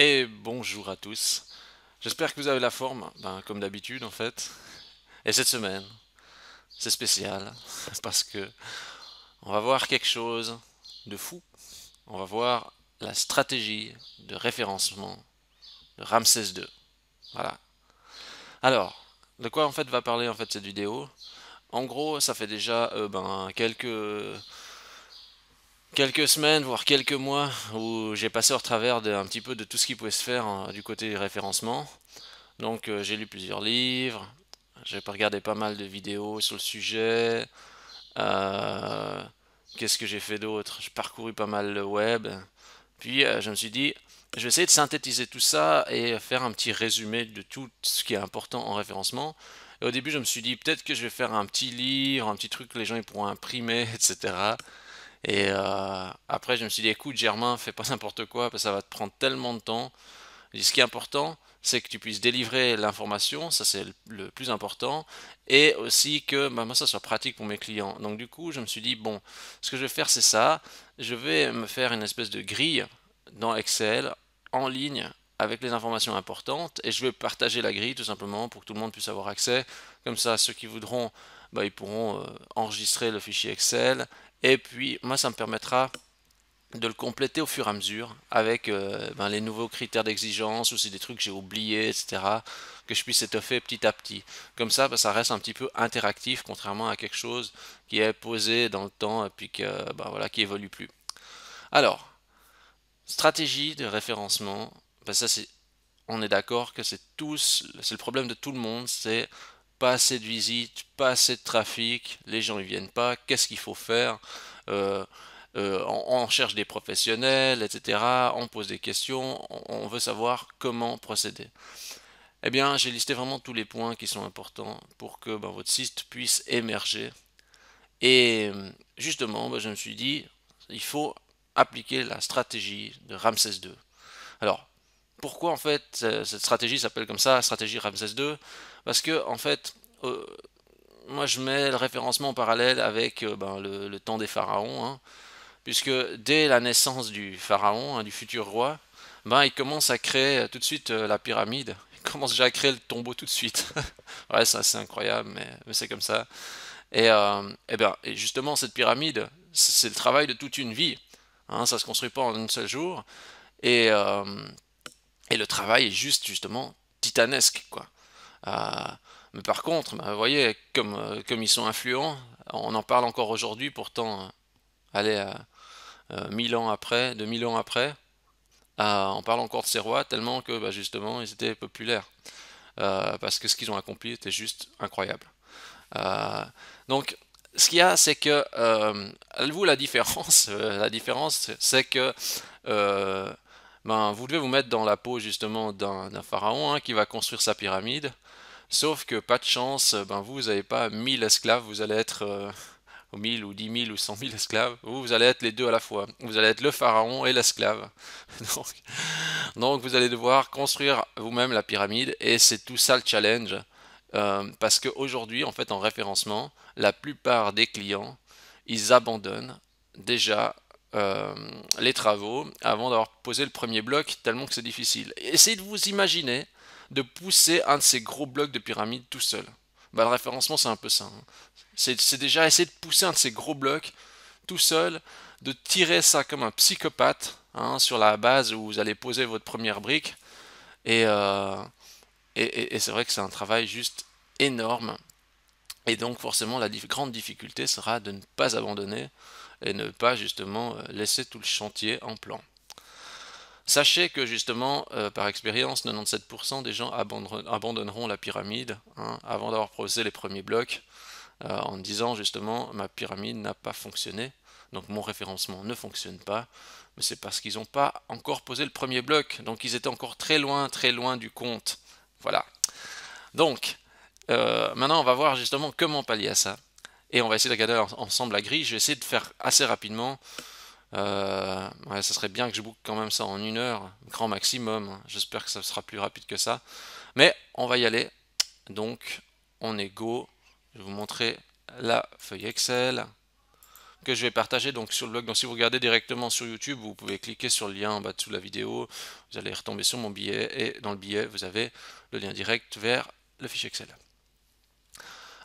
Et bonjour à tous. J'espère que vous avez la forme, ben, comme d'habitude en fait. Et cette semaine, c'est spécial parce que on va voir quelque chose de fou. On va voir la stratégie de référencement de Ramsès II. Voilà. Alors, de quoi en fait va parler en fait cette vidéo En gros, ça fait déjà euh, ben, quelques quelques semaines, voire quelques mois, où j'ai passé au travers de, petit peu de tout ce qui pouvait se faire hein, du côté référencement. Donc euh, j'ai lu plusieurs livres, j'ai regardé pas mal de vidéos sur le sujet. Euh, qu'est-ce que j'ai fait d'autre J'ai parcouru pas mal le web. Puis euh, je me suis dit, je vais essayer de synthétiser tout ça et faire un petit résumé de tout ce qui est important en référencement. Et au début, je me suis dit, peut-être que je vais faire un petit livre, un petit truc que les gens pourront imprimer, etc. Et euh, après, je me suis dit, écoute, Germain, fais pas n'importe quoi, parce que ça va te prendre tellement de temps. ce qui est important, c'est que tu puisses délivrer l'information, ça c'est le plus important, et aussi que bah, ça soit pratique pour mes clients. Donc du coup, je me suis dit, bon, ce que je vais faire, c'est ça. Je vais me faire une espèce de grille dans Excel, en ligne, avec les informations importantes, et je vais partager la grille tout simplement pour que tout le monde puisse avoir accès. Comme ça, ceux qui voudront, bah, ils pourront euh, enregistrer le fichier Excel, et puis, moi, ça me permettra de le compléter au fur et à mesure avec euh, ben, les nouveaux critères d'exigence ou si des trucs que j'ai oubliés, etc. Que je puisse étoffer petit à petit. Comme ça, ben, ça reste un petit peu interactif contrairement à quelque chose qui est posé dans le temps et puis que, ben, voilà, qui évolue plus. Alors, stratégie de référencement, ben, ça c'est, on est d'accord que c'est tous, c'est le problème de tout le monde, c'est pas assez de visites, pas assez de trafic, les gens ne viennent pas, qu'est-ce qu'il faut faire euh, euh, on, cherche des professionnels, etc. On pose des questions, on, veut savoir comment procéder. Eh bien, j'ai listé vraiment tous les points qui sont importants pour que ben, votre site puisse émerger. Et justement, ben, je me suis dit, il faut appliquer la stratégie de Ramsès II. Alors, pourquoi en fait cette stratégie s'appelle comme ça, stratégie Ramsès II parce que, en fait, euh, moi je mets le référencement en parallèle avec euh, ben, le, temps des pharaons, hein. puisque dès la naissance du pharaon, hein, du futur roi, ben, il commence à créer euh, tout de suite la pyramide, il commence déjà à créer le tombeau tout de suite. ouais, ça c'est incroyable, mais, c'est comme ça. Et, ben, et justement, cette pyramide, c'est le travail de toute une vie. Hein, ça se construit pas en un seul jour. Et, et le travail est juste, justement, titanesque, quoi. Ah, mais par contre, bah, vous voyez, euh, comme, ils sont influents, on en parle encore aujourd'hui, pourtant, euh, allez, à, euh, mille ans après, mille ans après, ah, on parle encore de ces rois tellement que, bah, justement, ils étaient populaires. parce que ce qu'ils ont accompli était juste incroyable. donc, ce qu'il y a, c'est que, euh, vous, la différence, la différence, c'est que ben, vous devez vous mettre dans la peau justement d'un pharaon hein, qui va construire sa pyramide. Sauf que, pas de chance, euh, ben vous, n'avez pas 1000 esclaves, vous allez être 1000 euh, ou 10 000 ou 100 000 esclaves. Vous, vous allez être les deux à la fois. Vous allez être le pharaon et l'esclave. donc, vous allez devoir construire vous-même la pyramide et c'est tout ça le challenge. Euh, parce qu'aujourd'hui, en fait, en référencement, la plupart des clients, ils abandonnent déjà les travaux avant d'avoir posé le premier bloc, tellement que c'est difficile. Essayez de vous imaginer de pousser un de ces gros blocs de pyramide tout seul. Bah, le référencement, c'est un peu ça. Hein. C'est déjà essayer de pousser un de ces gros blocs tout seul, de tirer ça comme un psychopathe hein, sur la base où vous allez poser votre première brique. Euh, et c'est vrai que c'est un travail juste énorme. Et donc forcément, la grande difficulté sera de ne pas abandonner et ne pas justement euh, laisser tout le chantier en plan. Sachez que justement, euh, par expérience, 97% des gens abandonneront la pyramide hein, avant d'avoir posé les premiers blocs euh, en disant justement ma pyramide n'a pas fonctionné, donc mon référencement ne fonctionne pas, mais c'est parce qu'ils n'ont pas encore posé le premier bloc, donc ils étaient encore très loin, très loin du compte. Voilà. Donc, euh, maintenant on va voir justement comment pallier à ça, et on va essayer de regarder ensemble la grille, je vais essayer de faire assez rapidement euh, ça serait bien que je boucle quand même ça en une heure, grand maximum. J'espère que ça sera plus rapide que ça. Mais on va y aller. Donc, on est go. Je vais vous montrer la feuille Excel que je vais partager donc sur le blog. Donc si vous regardez directement sur YouTube, vous pouvez cliquer sur le lien en bas de la vidéo. Vous allez retomber sur mon billet et dans le billet, vous avez le lien direct vers le fichier Excel.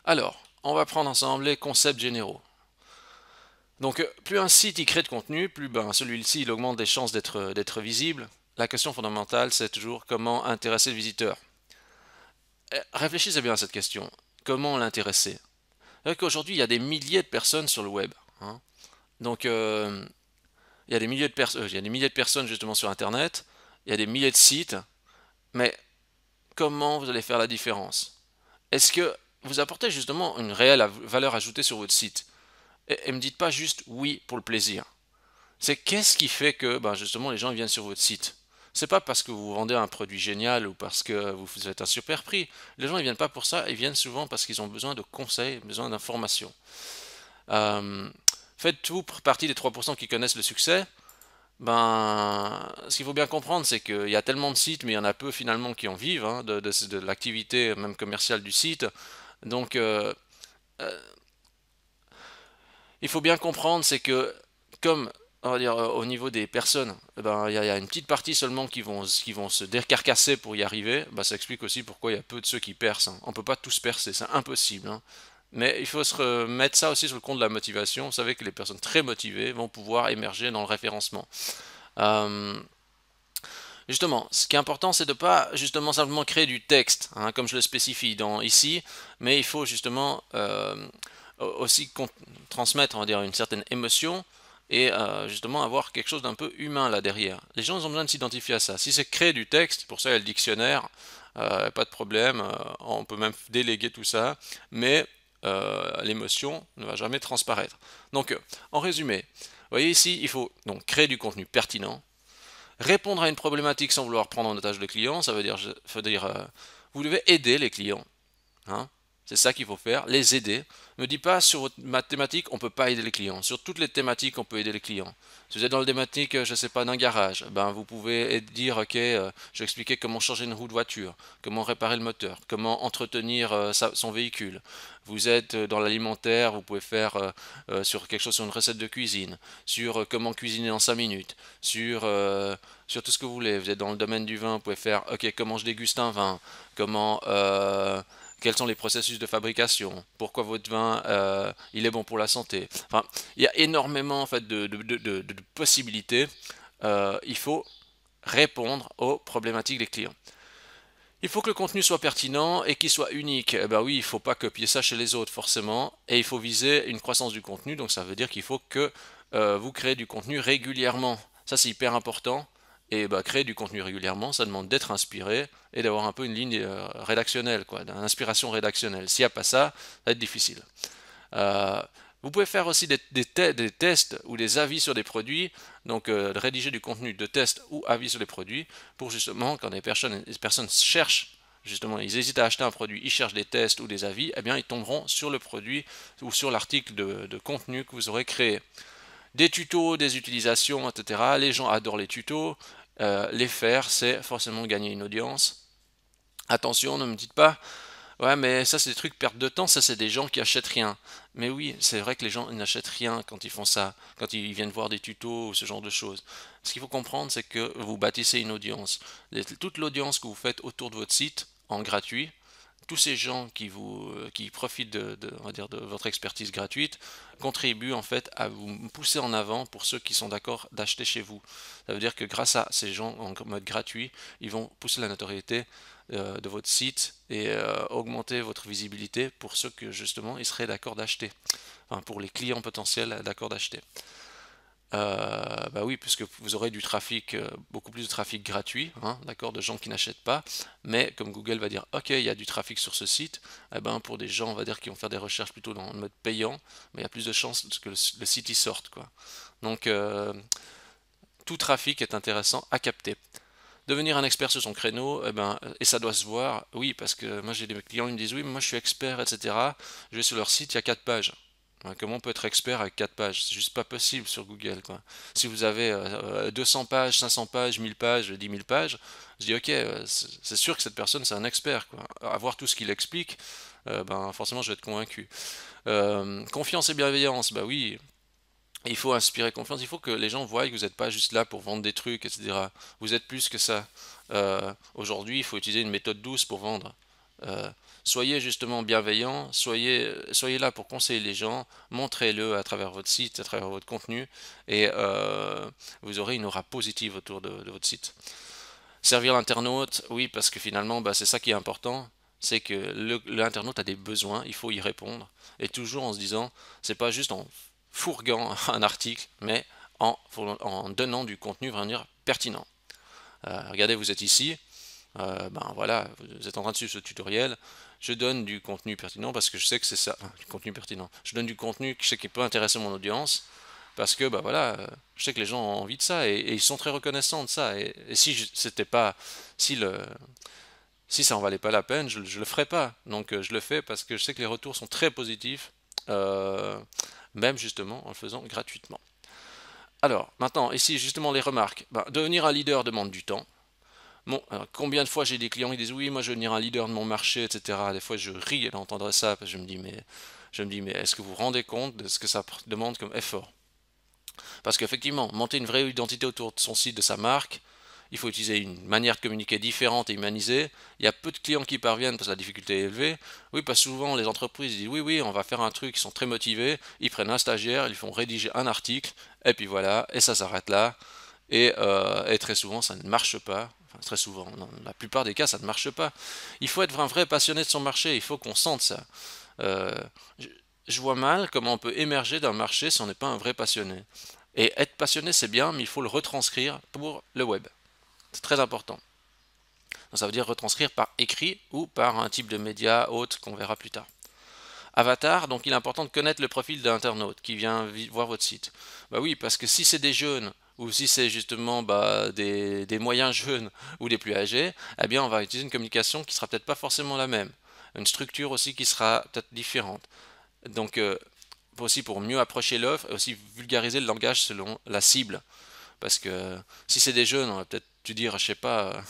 Alors, on va prendre ensemble les concepts généraux. Donc euh, plus un site y crée de contenu, plus ben, celui-ci il augmente les chances euh, d'être visible. La question fondamentale, c'est toujours comment intéresser le visiteur. Euh, réfléchissez bien à cette question. Comment l'intéresser Aujourd'hui, il y a des milliers de personnes sur le web. Hein. Donc, il, y a des milliers de il y a des milliers de personnes justement sur Internet. Il y a des milliers de sites. Mais comment vous allez faire la différence Est-ce que vous apportez justement une réelle valeur ajoutée sur votre site et, ne me dites pas juste oui pour le plaisir. C'est qu'est-ce qui fait que ben, justement les gens viennent sur votre site C'est pas parce que vous vendez un produit génial ou parce que vous faites un super prix. Les gens ne viennent pas pour ça, ils viennent souvent parce qu'ils ont besoin de conseils, besoin d'informations. Euh, faites vous partie des 3% qui connaissent le succès. Ben, ce qu'il faut bien comprendre, c'est qu'il y a tellement de sites, mais il y en a peu finalement qui en vivent, hein, de, l'activité même commerciale du site. Donc, euh, euh, il faut bien comprendre, c'est que comme on dire, euh, au niveau des personnes, eh ben, il ben, y, a une petite partie seulement qui vont, qui vont se décarcasser pour y arriver, bah, ça explique aussi pourquoi il y a peu de ceux qui percent. Hein. On ne peut pas tous percer, c'est impossible. Hein. Mais il faut se remettre ça aussi sur le compte de la motivation. Vous savez que les personnes très motivées vont pouvoir émerger dans le référencement. Euh, justement, ce qui est important, c'est de ne pas justement simplement créer du texte, hein, comme je le spécifie dans, ici, mais il faut justement... Euh, euh, aussi transmettre on dire, une certaine émotion et euh, justement avoir quelque chose d'un peu humain là derrière. Les gens ont besoin de s'identifier à ça. Si c'est créer du texte, pour ça il y a le dictionnaire, euh, pas de problème, on peut même déléguer tout ça, mais l'émotion ne va jamais transparaître. Donc en résumé, vous voyez ici, il faut donc créer du contenu pertinent, répondre à une problématique sans vouloir prendre en otage le client, ça veut dire, je veut dire vous devez aider les clients. Hein c'est ça qu'il faut faire, les aider. Ne me dis pas sur votre thématique, on ne peut pas aider les clients. Sur toutes les thématiques, on peut aider les clients. Si vous êtes dans le thématique, euh, je ne sais pas, d'un garage, ben vous pouvez dire, ok, euh, je vais expliquer comment changer une roue de voiture, comment réparer le moteur, comment entretenir euh, son véhicule. Vous êtes dans l'alimentaire, vous pouvez faire sur quelque chose, sur une recette de cuisine, sur comment cuisiner en 5 minutes, sur tout ce que vous voulez. Vous êtes dans le domaine du vin, vous pouvez faire ok comment je déguste un vin, comment quels sont les processus de fabrication, pourquoi votre vin euh, il est bon pour la santé. Enfin, il y a énormément en fait, de, possibilités. Euh, il faut répondre aux problématiques des clients. Il faut que le contenu soit pertinent et qu'il soit unique. Eh ben oui, il ne faut pas copier ça chez les autres forcément, et il faut viser une croissance du contenu. Donc ça veut dire qu'il faut que euh, vous créez du contenu régulièrement. Ça c'est hyper important. Et bah, créer du contenu régulièrement, ça demande d'être inspiré et d'avoir un peu une ligne euh, rédactionnelle, quoi, inspiration rédactionnelle. S'il n'y a pas ça, ça va être difficile. Euh, vous pouvez faire aussi des, tests ou des avis sur des produits, donc euh, rédiger du contenu de test ou avis sur les produits, pour justement quand des personnes, les personnes cherchent justement, ils hésitent à acheter un produit, ils cherchent des tests ou des avis, eh bien, ils tomberont sur le produit ou sur l'article de, contenu que vous aurez créé. Des tutos, des utilisations, etc. Les gens adorent les tutos. Euh, les faire, c'est forcément gagner une audience. Attention, ne me dites pas, ouais, mais ça c'est des trucs perte de temps, ça c'est des gens qui achètent rien. Mais oui, c'est vrai que les gens n'achètent rien quand ils font ça, quand ils viennent voir des tutos ou ce genre de choses. Ce qu'il faut comprendre, c'est que vous bâtissez une audience. Toute l'audience que vous faites autour de votre site, en gratuit, tous ces gens qui, vous, euh, qui profitent de, dire de votre expertise gratuite contribuent en fait à vous pousser en avant pour ceux qui sont d'accord d'acheter chez vous. Ça veut dire que grâce à ces gens en mode gratuit, ils vont pousser la notoriété euh, de votre site et euh, augmenter votre visibilité pour ceux que justement ils seraient d'accord d'acheter, pour les clients potentiels d'accord d'acheter. Euh, bah oui, puisque vous aurez du trafic, euh, beaucoup plus de trafic gratuit, hein, d'accord, de gens qui n'achètent pas, mais comme Google va dire, ok, il y a du trafic sur ce site, eh ben, pour des gens, va dire, qui vont faire des recherches plutôt dans le mode payant, mais il y a plus de chances que le, site y sorte, quoi. Donc, euh, tout trafic est intéressant à capter. Devenir un expert sur son créneau, eh ben, et ça doit se voir, oui, parce que moi j'ai des clients qui me disent oui, moi je suis expert, etc. Je vais sur leur site, il y a 4 pages. Hein, comment on peut être expert avec 4 pages C'est juste pas possible sur Google. Quoi. Si vous avez 200 euh, euh, pages, 500 pages, 1000 pages, 10 000 pages, je dis ok, euh, c'est sûr que cette personne c'est un expert. Quoi. Avoir tout ce qu'il explique, ben, forcément je vais être convaincu. confiance et bienveillance, bah oui, il faut inspirer confiance, il faut que les gens voient que vous n'êtes pas juste là pour vendre des trucs, etc. Vous êtes plus que ça. Aujourd'hui, il faut utiliser une méthode douce pour vendre. Soyez justement bienveillant, soyez, euh, soyez là pour conseiller les gens, montrez-le à travers votre site, à travers votre contenu, et euh, vous aurez une aura positive autour de, votre site. Servir l'internaute, oui, parce que finalement, bah, c'est ça qui est important, c'est que l'internaute a des besoins, il faut y répondre, et toujours en se disant, c'est pas juste en fourguant un article, mais en, en donnant du contenu vraiment pertinent. Euh, regardez, vous êtes ici, ben voilà, vous êtes en train de suivre ce tutoriel, je donne du contenu pertinent parce que je sais que c'est ça, du contenu pertinent. Je donne du contenu que je sais qui peut intéresser mon audience parce que bah voilà, je sais que les gens ont envie de ça et, ils sont très reconnaissants de ça. Et, si c'était pas, si le, si ça en valait pas la peine, je, je le ferais pas. Donc euh, je le fais parce que je sais que les retours sont très positifs, euh, même justement en le faisant gratuitement. Alors maintenant ici justement les remarques. Bah, devenir un leader demande du temps combien de fois j'ai des clients qui disent oui, moi je veux devenir un leader de mon marché, etc. Des fois je ris d'entendre ça parce que je me dis mais je me dis mais est-ce que vous vous rendez compte de ce que ça demande comme effort Parce qu'effectivement, monter une vraie identité autour de son site, de sa marque, il faut utiliser une manière de communiquer différente et humanisée. Il y a peu de clients qui parviennent parce que la difficulté est élevée. Oui, que souvent, les entreprises disent oui, oui, on va faire un truc, ils sont très motivés, ils prennent un stagiaire, ils font rédiger un article, et puis voilà, et ça s'arrête là. et euh, très souvent, ça ne marche pas très souvent. Dans la plupart des cas, ça ne marche pas. Il faut être un vrai passionné de son marché, il faut qu'on sente ça. Euh, je vois mal comment on peut émerger d'un marché si on n'est pas un vrai passionné. Et être passionné, c'est bien, mais il faut le retranscrire pour le web. C'est très important. ça veut dire retranscrire par écrit ou par un type de média autre qu'on verra plus tard. Avatar, donc il est important de connaître le profil d'internaute qui vient voir votre site. Bah oui, parce que si c'est des jeunes ou si c'est justement bah, des, moyens jeunes ou des plus âgés, eh bien on va utiliser une communication qui sera peut-être pas forcément la même, une structure aussi qui sera peut-être différente. Donc euh, aussi pour mieux approcher l'offre et aussi vulgariser le langage selon la cible. Parce que si c'est des jeunes, on va peut-être dire, je sais pas, euh,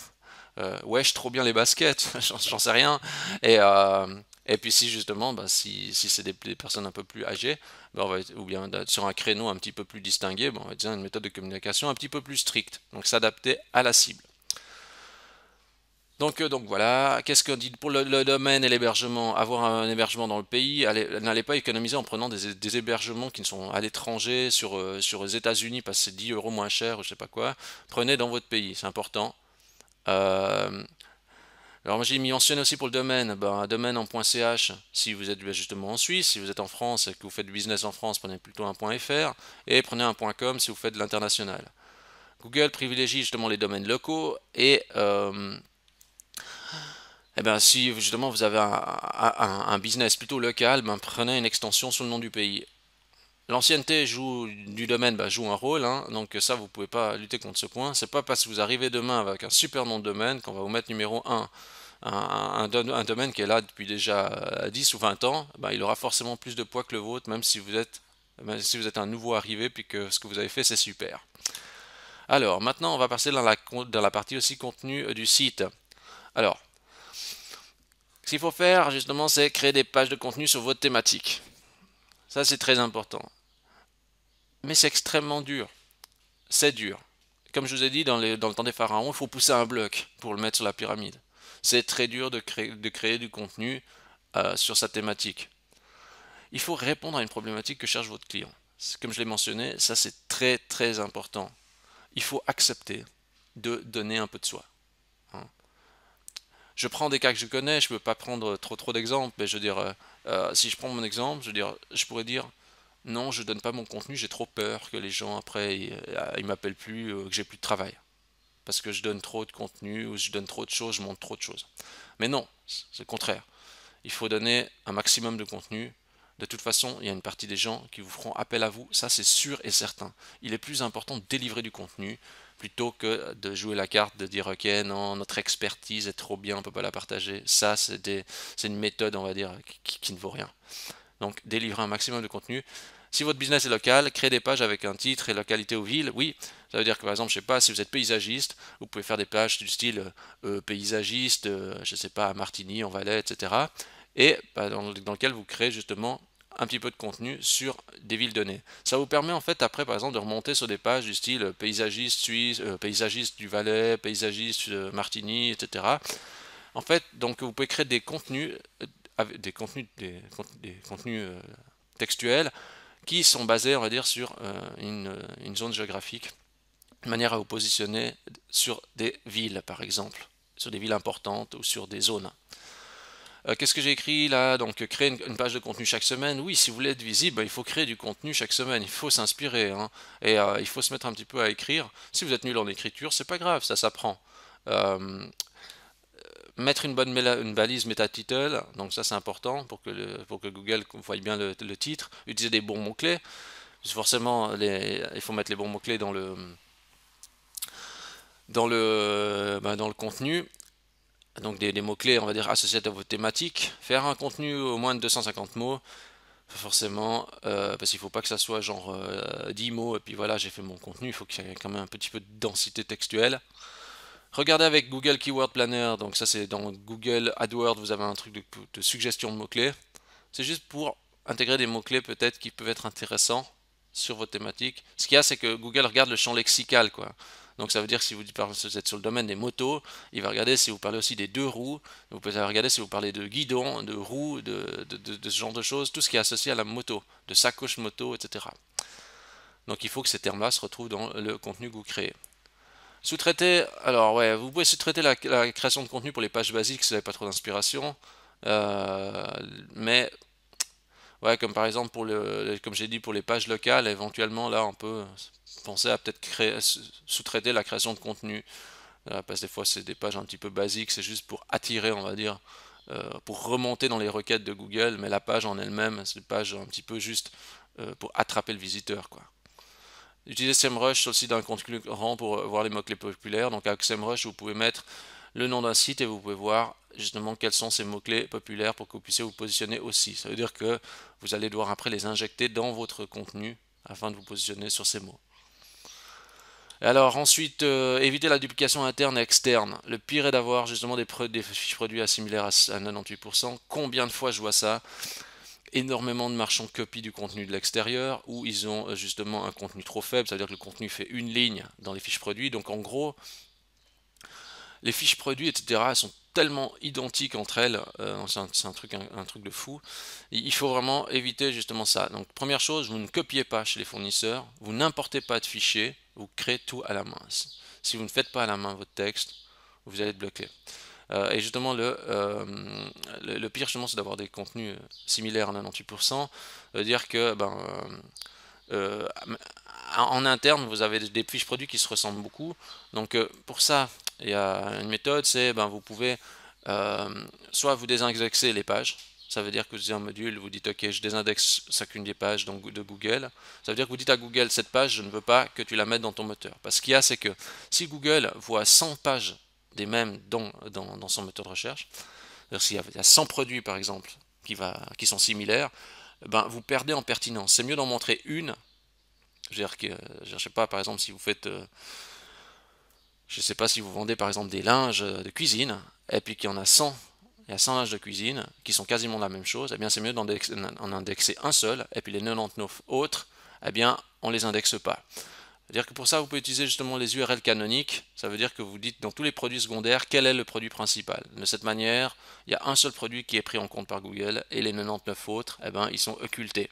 euh, Wesh, trop bien les baskets, j'en sais rien. Et euh, et puis si justement, bah, si, c'est des, personnes un peu plus âgées, bah, ou bien bah, sur un créneau un petit peu plus distingué, on va dire une méthode de communication un petit peu plus stricte, donc s'adapter à la cible. Donc, euh, donc voilà, qu'est-ce qu'on dit pour le, domaine et l'hébergement Avoir un hébergement dans le pays, n'allez pas économiser en prenant des, hébergements qui sont à l'étranger, sur, euh, sur les États-Unis, parce que c'est 10 euros moins cher, ou je sais pas quoi. Prenez dans votre pays, c'est important. Euh, alors j'ai mis mentionné aussi pour le domaine, ben, un domaine en .ch si vous êtes ben, justement en Suisse, si vous êtes en France et que vous faites du business en France, prenez plutôt un .fr et prenez un .com si vous faites de l'international. Google privilégie justement les domaines locaux et, et euh, eh ben, si justement vous avez un, business plutôt local, ben, prenez une extension sur le nom du pays. L'ancienneté joue du domaine bah, joue un rôle, hein. donc ça vous pouvez pas lutter contre ce point. C'est pas parce que vous arrivez demain avec un super nom de domaine qu'on va vous mettre numéro 1. Un, un, domaine qui est là depuis déjà 10 euh, ou 20 ans, bah, il aura forcément plus de poids que le vôtre, même si vous êtes, si vous êtes un nouveau arrivé puis que ce que vous avez fait c'est super. Alors maintenant on va passer dans la, dans la partie aussi contenu euh, du site. Alors ce qu'il faut faire justement c'est créer des pages de contenu sur votre thématique. Ça c'est très important mais c'est extrêmement dur. C'est dur. Comme je vous ai dit, dans, le temps des pharaons, il faut pousser un bloc pour le mettre sur la pyramide. C'est très dur de créer, du contenu euh, sur sa thématique. Il faut répondre à une problématique que cherche votre client. Comme je l'ai mentionné, ça c'est très très important. Il faut accepter de donner un peu de soi. Hein. Je prends des cas que je connais, je ne peux pas prendre trop trop d'exemples, mais je veux dire, euh, euh, si je prends mon exemple, je, veux dire, je pourrais dire, non, je donne pas mon contenu, j'ai trop peur que les gens après ils, euh, m'appellent plus, euh, que j'ai plus de travail. Parce que je donne trop de contenu, ou je donne trop de choses, je montre trop de choses. Mais non, c'est le contraire. Il faut donner un maximum de contenu. De toute façon, il y a une partie des gens qui vous feront appel à vous, ça c'est sûr et certain. Il est plus important de délivrer du contenu plutôt que de jouer la carte de dire ok non notre expertise est trop bien on ne peut pas la partager ça c'est une méthode on va dire qui ne vaut rien donc délivrer un maximum de contenu. Si votre business est local, créez des pages avec un titre et localité aux villes. oui. Ça veut dire que par exemple, je sais pas, si vous êtes paysagiste, vous pouvez faire des pages du style euh, euh, paysagiste, je euh, je sais pas, à Martigny, en Valais, etc. Et bah, dans, lesquelles lequel vous créez justement un petit peu de contenu sur des villes données. Ça vous permet en fait après par exemple de remonter sur des pages du style paysagiste suisse, paysagiste du Valais, paysagiste martini, Martigny, etc. En fait, donc vous pouvez créer des contenus des contenus, euh, textuels qui sont basés, on va dire, sur euh, euh, une, zone géographique, de manière à vous positionner sur des villes, par exemple, sur des villes importantes ou sur des zones. Qu'est-ce que j'ai écrit là Donc, créer une, page de contenu chaque semaine. Oui, si vous voulez être visible, il faut créer du contenu chaque semaine. Il faut s'inspirer. Hein. et il faut se mettre un petit peu à écrire. Si vous êtes nul en écriture, c'est pas grave, ça s'apprend mettre une bonne une balise meta-title, donc ça c'est important pour que, Google voie bien le, titre, utiliser des bons mots-clés, forcément il faut mettre les bons mots-clés dans le, dans, le, ben, dans le contenu, donc des, mots-clés on va dire associés à vos thématiques, faire un contenu au moins de 250 mots, forcément, euh, parce qu'il ne faut pas que ça soit genre 10 euh, mots, et puis voilà j'ai fait mon contenu, il faut qu'il y ait quand même un petit peu de densité textuelle. Regardez avec Google Keyword Planner, donc ça c'est dans Google AdWords, vous avez un truc de, suggestion de mots-clés. C'est juste pour intégrer des mots-clés peut-être qui peuvent être intéressants sur votre thématique. Ce qu'il y a, c'est que Google regarde le champ lexical, quoi. Donc ça veut dire que si vous, êtes sur le domaine des motos, il va regarder si vous parlez aussi des deux roues, vous pouvez regarder si vous parlez de guidon, de roues, de, de, ce genre de choses, tout ce qui est associé à la moto, de sacoche moto, etc. Donc il faut que ces termes-là se retrouvent dans le contenu que vous créez. Sous-traiter, alors ouais, vous pouvez sous-traiter la, création de contenu pour les pages basiques si vous n'avez pas trop d'inspiration. Euh, mais ouais, comme par exemple pour le, comme j'ai dit pour les pages locales, éventuellement là on peut penser à peut-être créer, sous-traiter la création de contenu. Euh, parce que des fois c'est des pages un petit peu basiques, c'est juste pour attirer, on va dire, euh, pour remonter dans les requêtes de Google, mais la page en elle-même, c'est une page un petit peu juste pour attraper le visiteur, quoi. Utilisez SEMrush aussi d'un grand pour euh, voir les mots-clés populaires. Donc avec SEMrush, vous pouvez mettre le nom d'un site et vous pouvez voir justement quels sont ces mots-clés populaires pour que vous puissiez vous positionner aussi. Ça veut dire que vous allez devoir après les injecter dans votre contenu afin de vous positionner sur ces mots. Alors ensuite, euh, éviter la duplication interne et externe. Le pire est d'avoir justement des, des, fiches produits assimilaires à 98%. Combien de fois je vois ça énormément de marchands copient du contenu de l'extérieur, ou ils ont euh, justement un contenu trop faible, c'est-à-dire que le contenu fait une ligne dans les fiches produits. Donc en gros, les fiches produits, etc., sont tellement identiques entre elles, euh, c'est un, truc, un, truc de fou. Il faut vraiment éviter justement ça. Donc première chose, vous ne copiez pas chez les fournisseurs, vous n'importez pas de fichiers, vous créez tout à la main. Si vous ne faites pas à la main votre texte, vous allez être bloqué. Euh, et justement, euh, le, le, pire, justement, c'est d'avoir des contenus euh, similaires à 98%. dire que, ben, en interne, vous avez des fiches produits qui se ressemblent beaucoup. Donc, pour ça, il y a une méthode, c'est, ben, vous pouvez soit vous désindexer les pages, ça veut dire que vous avez un module, vous dites ok je désindexe chacune des pages donc de Google, ça veut dire que vous dites à Google cette page je ne veux pas que tu la mettes dans ton moteur. Parce qu'il y a c'est que si Google voit 100 pages des mêmes dans, dans, dans son moteur de recherche. S'il y a 100 produits, par exemple, qui, va, qui sont similaires, ben, vous perdez en pertinence. C'est mieux d'en montrer une. Je ne sais pas, par exemple, si vous faites... Euh, je sais pas si vous vendez, par exemple, des linges de cuisine, et puis qu'il y en a 100 il y a 100 linges de cuisine qui sont quasiment la même chose, eh bien c'est mieux d'en indexer un seul, et puis les 99 autres, eh bien on les indexe pas. C'est-à-dire que pour ça, vous pouvez utiliser justement les URL canoniques. Ça veut dire que vous dites dans tous les produits secondaires quel est le produit principal. De cette manière, il y a un seul produit qui est pris en compte par Google et les 99 autres, eh ben, ils sont occultés.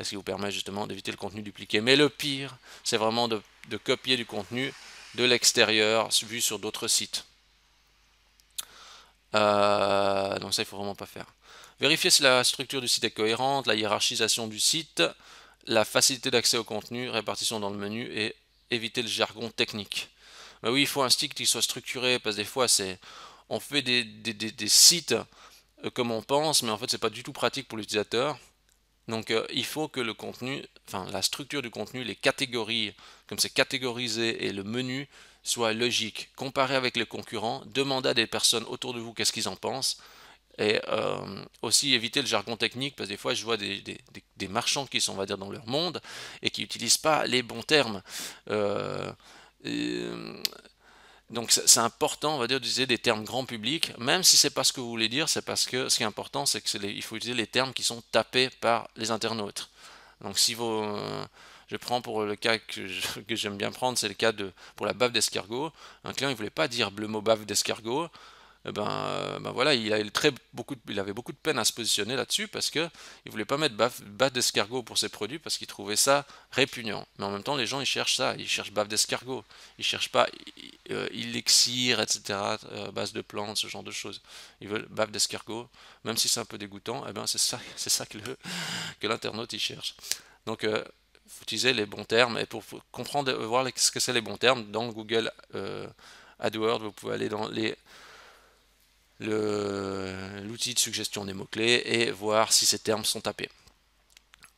ce qui vous permet justement d'éviter le contenu dupliqué. Mais le pire, c'est vraiment de, copier du contenu de l'extérieur vu sur d'autres sites. Euh, donc ça, il ne faut vraiment pas faire. Vérifier si la structure du site est cohérente, la hiérarchisation du site, la facilité d'accès au contenu, répartition dans le menu et éviter le jargon technique. Mais bah oui, il faut un stick qui soit structuré parce que des fois, c'est on fait des, sites euh, comme on pense, mais en fait, c'est pas du tout pratique pour l'utilisateur. Donc, euh, il faut que le contenu, enfin, la structure du contenu, les catégories, comme c'est catégorisé et le menu, soit logique. Comparer avec les concurrents, demandez à des personnes autour de vous qu'est-ce qu'ils en pensent et euh, aussi éviter le jargon technique, parce que des fois je vois des, marchands qui sont, va dire, dans leur monde et qui n'utilisent pas les bons termes. Euh, donc c'est important, on va dire, d'utiliser des termes grand public, même si c'est pas ce que vous voulez dire, c'est parce que ce qui est important, c'est qu'il faut utiliser les termes qui sont tapés par les internautes. Donc si vous, euh, je prends pour le cas que j'aime bien prendre, c'est le cas de pour la bave d'escargot. Un client il voulait pas dire le mot bave d'escargot, eh ben, euh, ben, voilà, il, a très, beaucoup il avait beaucoup de peine à se positionner là-dessus parce qu'il ne voulait pas mettre bave d'escargot pour ses produits parce qu'il trouvait ça répugnant. Mais en même temps, les gens, ils cherchent ça. Ils cherchent bave d'escargot. Ils ne cherchent pas euh, etc., euh, base de plantes, ce genre de choses. Ils veulent bave d'escargot. Même si c'est un peu dégoûtant, eh ben, c'est ça, ça que l'internaute, il cherche. Donc, euh, faut utiliser les bons termes. Et pour, comprendre, voir ce que c'est les bons termes, dans Google euh, AdWords, vous pouvez aller dans les l'outil de suggestion des mots-clés et voir si ces termes sont tapés.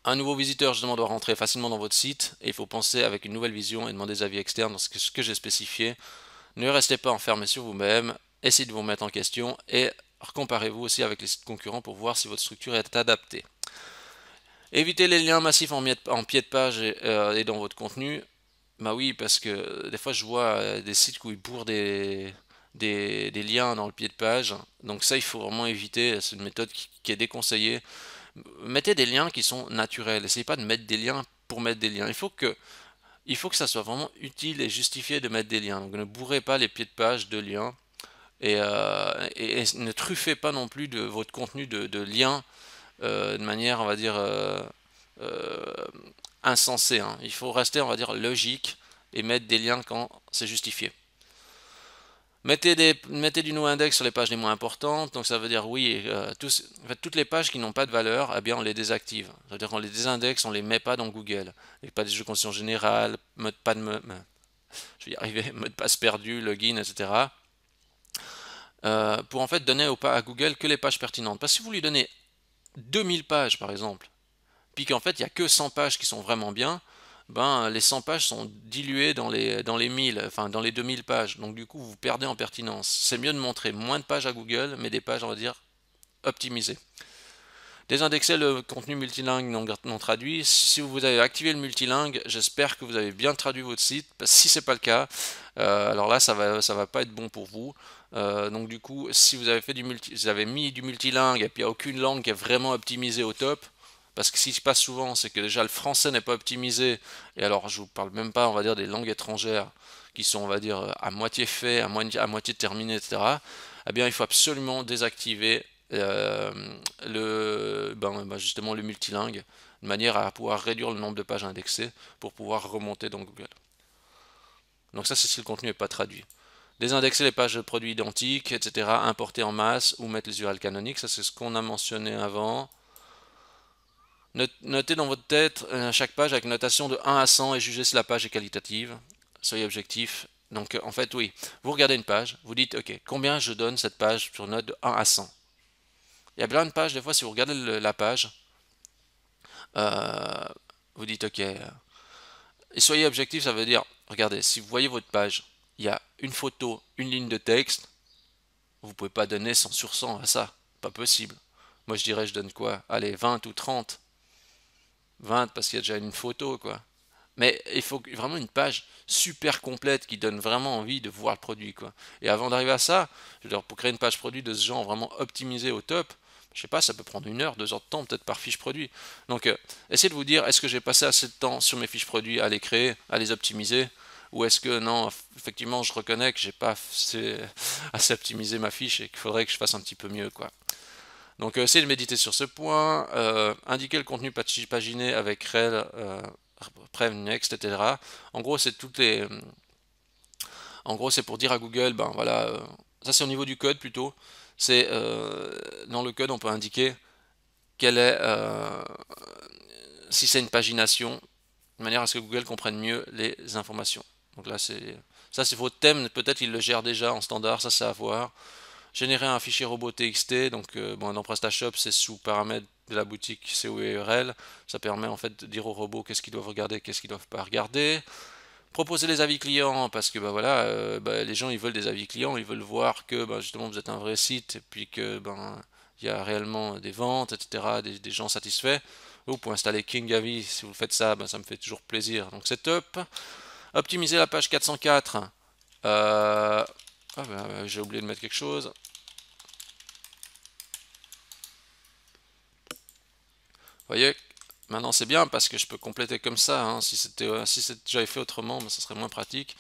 Un nouveau visiteur, justement, doit rentrer facilement dans votre site et il faut penser avec une nouvelle vision et demander des avis externes dans ce que, j'ai spécifié. Ne restez pas enfermé sur vous-même, essayez de vous mettre en question et comparez-vous aussi avec les sites concurrents pour voir si votre structure est adaptée. Évitez les liens massifs en, pied de page et, euh, et dans votre contenu. Bah oui, parce que des fois je vois euh, des sites où ils bourrent des, des, liens dans le pied de page. Donc ça, il faut vraiment éviter. C'est une méthode qui, est déconseillée. Mettez des liens qui sont naturels. Essayez pas de mettre des liens pour mettre des liens. Il faut que, il faut que ça soit vraiment utile et justifié de mettre des liens. ne bourrez pas les pieds de page de liens. Et, euh, ne truffez pas non plus de votre contenu de, liens euh, de manière, on va dire, euh, insensée. Hein. Il faut rester, on va dire, logique et mettre des liens quand c'est justifié. Mettez, des, mettez, du no-index sur les pages les moins importantes, donc ça veut dire oui, euh, toutes les pages qui n'ont pas de valeur, eh bien on les désactive. Ça veut dire qu'on les désindexe, on les met pas dans Google. Et pas des jeux de conscience générale, mode pas de me, euh, je vais y arriver, mode passe perdu, login, etc. Euh, pour en fait donner au, à Google que les pages pertinentes. Parce que si vous lui donnez 2000 pages par exemple, puis qu'en fait il n'y a que 100 pages qui sont vraiment bien, ben, les 100 pages sont diluées dans les, dans les 1000, dans les 2000 pages. Donc du coup, vous perdez en pertinence. C'est mieux de montrer moins de pages à Google, mais des pages, on va dire, optimisées. Désindexer le contenu multilingue non, traduit. Si vous avez activé le multilingue, j'espère que vous avez bien traduit votre site. Parce si ce n'est pas le cas, euh, alors là, ça va, ça va pas être bon pour vous. Euh, donc du coup, si vous avez, fait du multi, vous avez mis du multilingue et puis il n'y a aucune langue qui est vraiment optimisée au top, parce que ce qui se passe souvent, c'est que déjà le français n'est pas optimisé. Et alors, je vous parle même pas, on va dire, des langues étrangères qui sont, on va dire, à moitié faites, à, moitié terminées, etc. Eh bien, il faut absolument désactiver euh, le, ben, ben, justement le multilingue, de manière à pouvoir réduire le nombre de pages indexées pour pouvoir remonter dans Google. Donc ça, c'est si le contenu n'est pas traduit. Désindexer les pages de produits identiques, etc., importer en masse ou mettre les URL canoniques, ça c'est ce qu'on a mentionné avant. Notez dans votre tête euh, chaque page avec notation de 1 à 100 et jugez si la page est qualitative. Soyez objectif. Donc en fait, oui, vous regardez une page, vous dites, OK, combien je donne cette page sur note de 1 à 100 Il y a plein de pages, des fois, si vous regardez la page, euh, vous dites, OK, euh, et soyez objectif, ça veut dire, regardez, si vous voyez votre page, il y a une photo, une ligne de texte, vous pouvez pas donner 100 sur 100 à ça, pas possible. Moi, je dirais, je donne quoi Allez, 20 ou 30 20 parce qu'il y a déjà une photo, quoi. Mais il faut vraiment une page super complète qui donne vraiment envie de voir le produit, quoi. Et avant d'arriver à ça, pour créer une page produit de ce genre vraiment optimisée au top, je sais pas, ça peut prendre une heure, deux heures de temps, peut-être par fiche produit. Donc, euh, essayez de vous dire, est-ce que j'ai passé assez de temps sur mes fiches produits à les créer, à les optimiser ou est-ce que non, effectivement, je reconnais que j'ai pas assez, assez optimisé ma fiche et qu'il faudrait que je fasse un petit peu mieux, quoi. Donc euh, essayez de méditer sur ce point, euh, indiquer le contenu paginé avec rel, euh, prev, next, etc. En gros, c'est toutes En gros, c'est pour dire à Google, ben voilà, ça c'est au niveau du code plutôt. C'est dans le code, on peut indiquer quelle est, si c'est une pagination, de manière à ce que Google comprenne mieux les informations. Donc là, c'est ça, c'est votre thème. Peut-être il le gère déjà en standard, ça c'est à voir. Générer un fichier robot .txt, donc euh, bon, dans PrestaShop, c'est sous paramètres de la boutique COURL. Ça permet en fait de dire aux robot qu'est-ce qu'ils doivent regarder, qu'est-ce qu'ils doivent pas regarder. Proposer les avis clients, parce que bah, voilà, euh, bah, les gens ils veulent des avis clients, ils veulent voir que bah, justement vous êtes un vrai site, et puis que ben il y a réellement des ventes, etc., des, gens satisfaits. ou pour installer King Avis, si vous faites ça, bah, ça me fait toujours plaisir. Donc c'est top. Optimiser la page 404. Euh, ah, bah, bah, j'ai oublié de mettre quelque chose. Vous voyez, maintenant c'est bien parce que je peux compléter comme ça. Hein. Si c'était euh, si j'avais fait autrement, ben, ça serait moins pratique.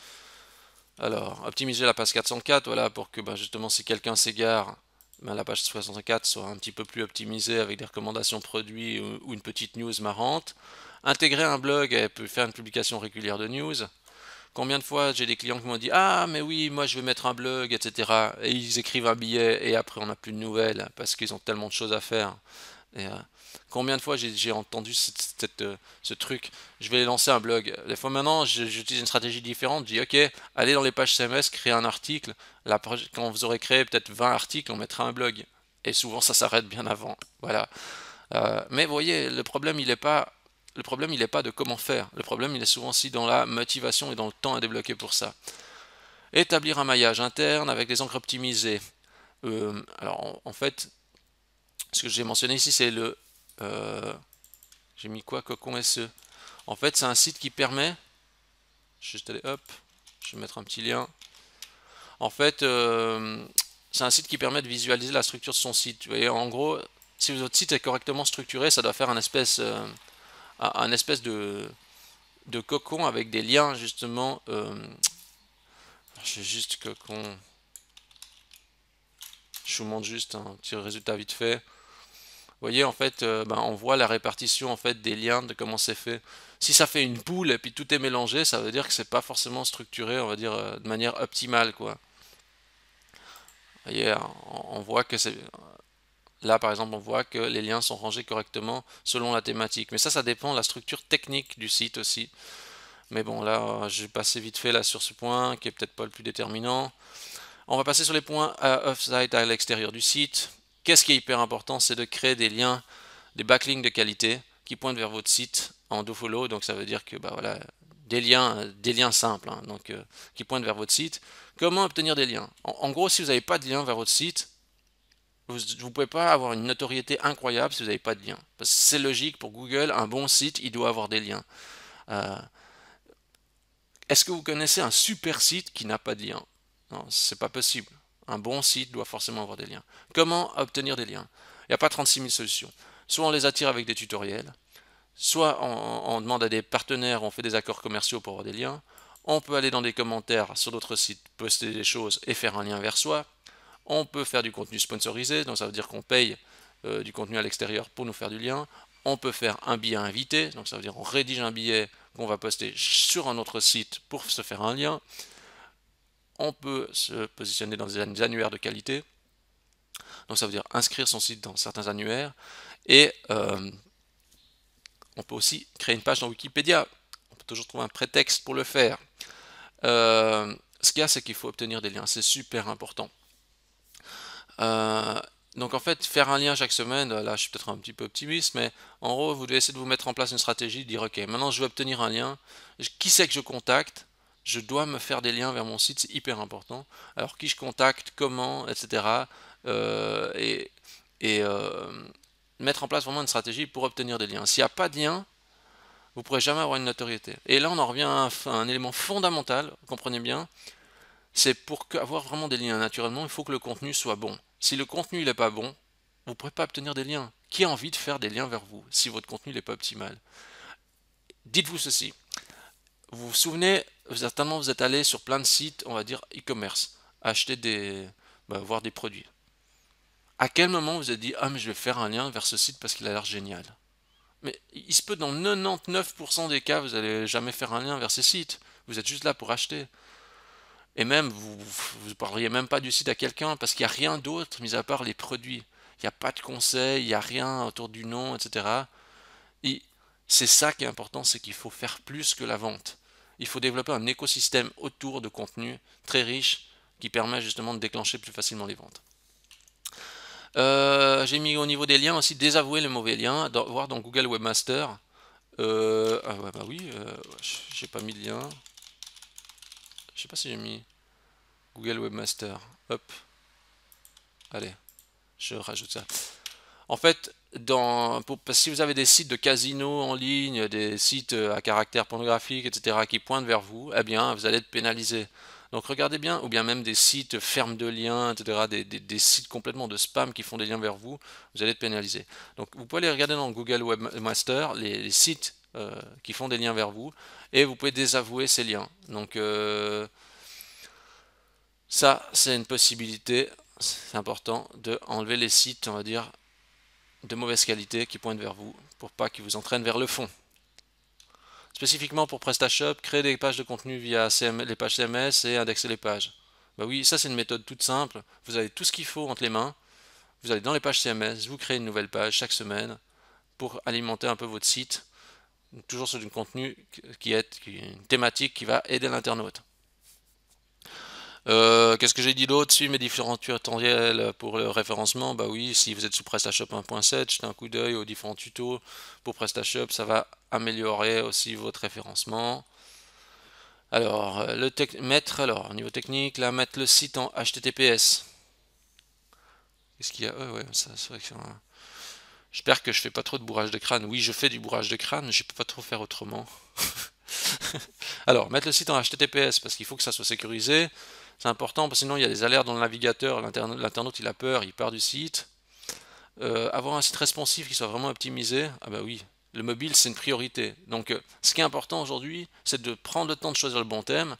Alors, optimiser la page 404, voilà, pour que justement si quelqu'un s'égare, ben, la page 64 soit un petit peu plus optimisée avec des recommandations produits ou, une petite news marrante. Intégrer un blog et faire une publication régulière de news. Combien de fois j'ai des clients qui m'ont dit Ah, mais oui, moi je vais mettre un blog, etc. Et ils écrivent un billet et après on n'a plus de nouvelles parce qu'ils ont tellement de choses à faire. Euh, combien de fois j'ai entendu cette, euh, ce truc Je vais lancer un blog. Des fois maintenant, j'utilise une stratégie différente. Je dis Ok, allez dans les pages CMS, créez un article. La, quand vous aurez créé peut-être 20 articles, on mettra un blog. Et souvent ça s'arrête bien avant. Voilà. Euh, mais vous voyez, le problème, il n'est pas le problème, il n'est pas de comment faire. Le problème, il est souvent aussi dans la motivation et dans le temps à débloquer pour ça. Établir un maillage interne avec des encres optimisées. Euh, alors, en, fait, ce que j'ai mentionné ici, c'est le... Euh, j'ai mis quoi Cocon SE. En fait, c'est un site qui permet... Je vais hop, je vais mettre un petit lien. En fait, euh, c'est un site qui permet de visualiser la structure de son site. Vous voyez, en gros, si votre site est correctement structuré, ça doit faire un espèce un espèce de, de cocon avec des liens justement. Euh, J'ai juste cocon. Je vous montre juste un petit résultat vite fait. Vous voyez en fait, euh, ben, on voit la répartition en fait des liens de comment c'est fait. Si ça fait une poule et puis tout est mélangé, ça veut dire que c'est pas forcément structuré, on va dire euh, de manière optimale quoi. Vous on voit que c'est Là, par exemple, on voit que les liens sont rangés correctement selon la thématique. Mais ça, ça dépend de la structure technique du site aussi. Mais bon, là, euh, j'ai passé vite fait là sur ce point, qui est peut-être pas le plus déterminant. On va passer sur les points euh, off-site, à l'extérieur du site. Qu'est-ce qui est hyper important C'est de créer des liens, des backlinks de qualité qui pointent vers votre site en dofollow. Donc, ça veut dire que bah, voilà, des liens, euh, des liens simples, hein, donc, qui pointent vers votre site. Comment obtenir des liens en, en gros, si vous n'avez pas de lien vers votre site, vous ne pouvez pas avoir une notoriété incroyable si vous n'avez pas de liens. c'est logique pour Google, un bon site, il doit avoir des liens. Euh, est-ce que vous connaissez un super site qui n'a pas de liens Non, ce n'est pas possible. Un bon site doit forcément avoir des liens. Comment obtenir des liens Il n'y a pas 36 000 solutions. Soit on les attire avec des tutoriels, soit on demande à des partenaires, on fait des accords commerciaux pour avoir des liens, on peut aller dans des commentaires sur d'autres sites, poster des choses et faire un lien vers soi, on peut faire du contenu sponsorisé, donc ça veut dire qu'on paye euh, du contenu à l'extérieur pour nous faire du lien. On peut faire un billet invité, donc ça veut dire qu'on rédige un billet qu'on va poster sur un autre site pour se faire un lien. On peut se positionner dans des annuaires de qualité, donc ça veut dire inscrire son site dans certains annuaires. Et euh, on peut aussi créer une page dans Wikipédia. On peut toujours trouver un prétexte pour le faire. Euh, ce qu'il y a, c'est qu'il faut obtenir des liens. C'est super important. Euh, donc en fait, faire un lien chaque semaine, là je suis peut-être un petit peu optimiste, mais en gros, vous devez essayer de vous mettre en place une stratégie, de dire ok, maintenant je vais obtenir un lien, qui c'est que je contacte je dois me faire des liens vers mon site, c'est hyper important. Alors qui je contacte, comment, etc. et, euh, euh, mettre en place vraiment une stratégie pour obtenir des liens. S'il n'y a pas de lien, vous ne pourrez jamais avoir une notoriété. Et là, on en revient à un, à un élément fondamental, comprenez bien, c'est pour avoir vraiment des liens naturellement, il faut que le contenu soit bon. Si le contenu n'est pas bon, vous ne pourrez pas obtenir des liens. Qui a envie de faire des liens vers vous si votre contenu n'est pas optimal Dites-vous ceci. Vous vous souvenez, certainement vous êtes allé sur plein de sites, on va dire e-commerce, acheter des, bah, voir des produits. À quel moment vous avez dit ah mais je vais faire un lien vers ce site parce qu'il a l'air génial mais il se peut dans 99% des cas, vous n'allez jamais faire un lien vers ces sites. Vous êtes juste là pour acheter. Et même, vous ne parleriez même pas du site à quelqu'un parce qu'il n'y a rien d'autre, mis à part les produits. Il n'y a pas de conseils, il n'y a rien autour du nom, etc. c'est ça qui est important, c'est qu'il faut faire plus que la vente. Il faut développer un écosystème autour de contenu très riche qui permet justement de déclencher plus facilement les ventes. Euh, j'ai mis au niveau des liens aussi désavouer les mauvais liens, voir dans Google Webmaster. Euh, ah bah oui, euh, j'ai pas mis de lien. Je ne sais pas si j'ai mis Google Webmaster. Hop. Allez, je rajoute ça. En fait, si vous avez des sites de casino en ligne, des sites euh, à caractère pornographique, etc., qui pointent vers vous, eh bien, vous allez être pénalisé. Donc regardez bien, ou bien même des sites fermes de liens, etc., des, sites complètement de spam qui font des liens vers vous, vous allez être pénalisé. Donc vous pouvez aller regarder dans Google Webmaster les, sites euh, qui font des liens vers vous et vous pouvez désavouer ces liens. Donc euh, ça, c'est une possibilité, c'est important, de enlever les sites, on va dire, de mauvaise qualité qui pointent vers vous, pour pas qu'ils vous entraînent vers le fond. Spécifiquement pour PrestaShop, créer des pages de contenu via les pages CMS et indexer les pages. Bah oui, ça c'est une méthode toute simple, vous avez tout ce qu'il faut entre les mains, vous allez dans les pages CMS, vous créez une nouvelle page chaque semaine pour alimenter un peu votre site toujours sur du contenu qui est une thématique qui va aider l'internaute. Euh, qu'est-ce que j'ai dit d'autre Si mes différents tutoriels pour le référencement, bah oui, si vous êtes sous PrestaShop 1.7, jetez un coup d'œil aux différents tutos pour PrestaShop, ça va améliorer aussi votre référencement. Alors, le mettre, alors, niveau technique, là, mettre le site en HTTPS. Qu'est-ce qu'il y a euh, ouais, ça, c'est vrai que c'est un... J'espère que je fais pas trop de bourrage de crâne. Oui, je fais du bourrage de crâne, je peux pas trop faire autrement. Alors, mettre le site en HTTPS parce qu'il faut que ça soit sécurisé. C'est important parce que sinon il y a des alertes dans le navigateur, l'internaute il a peur, il part du site. Euh, avoir un site responsif qui soit vraiment optimisé, ah bah oui, le mobile c'est une priorité. Donc euh, ce qui est important aujourd'hui, c'est de prendre le temps de choisir le bon thème,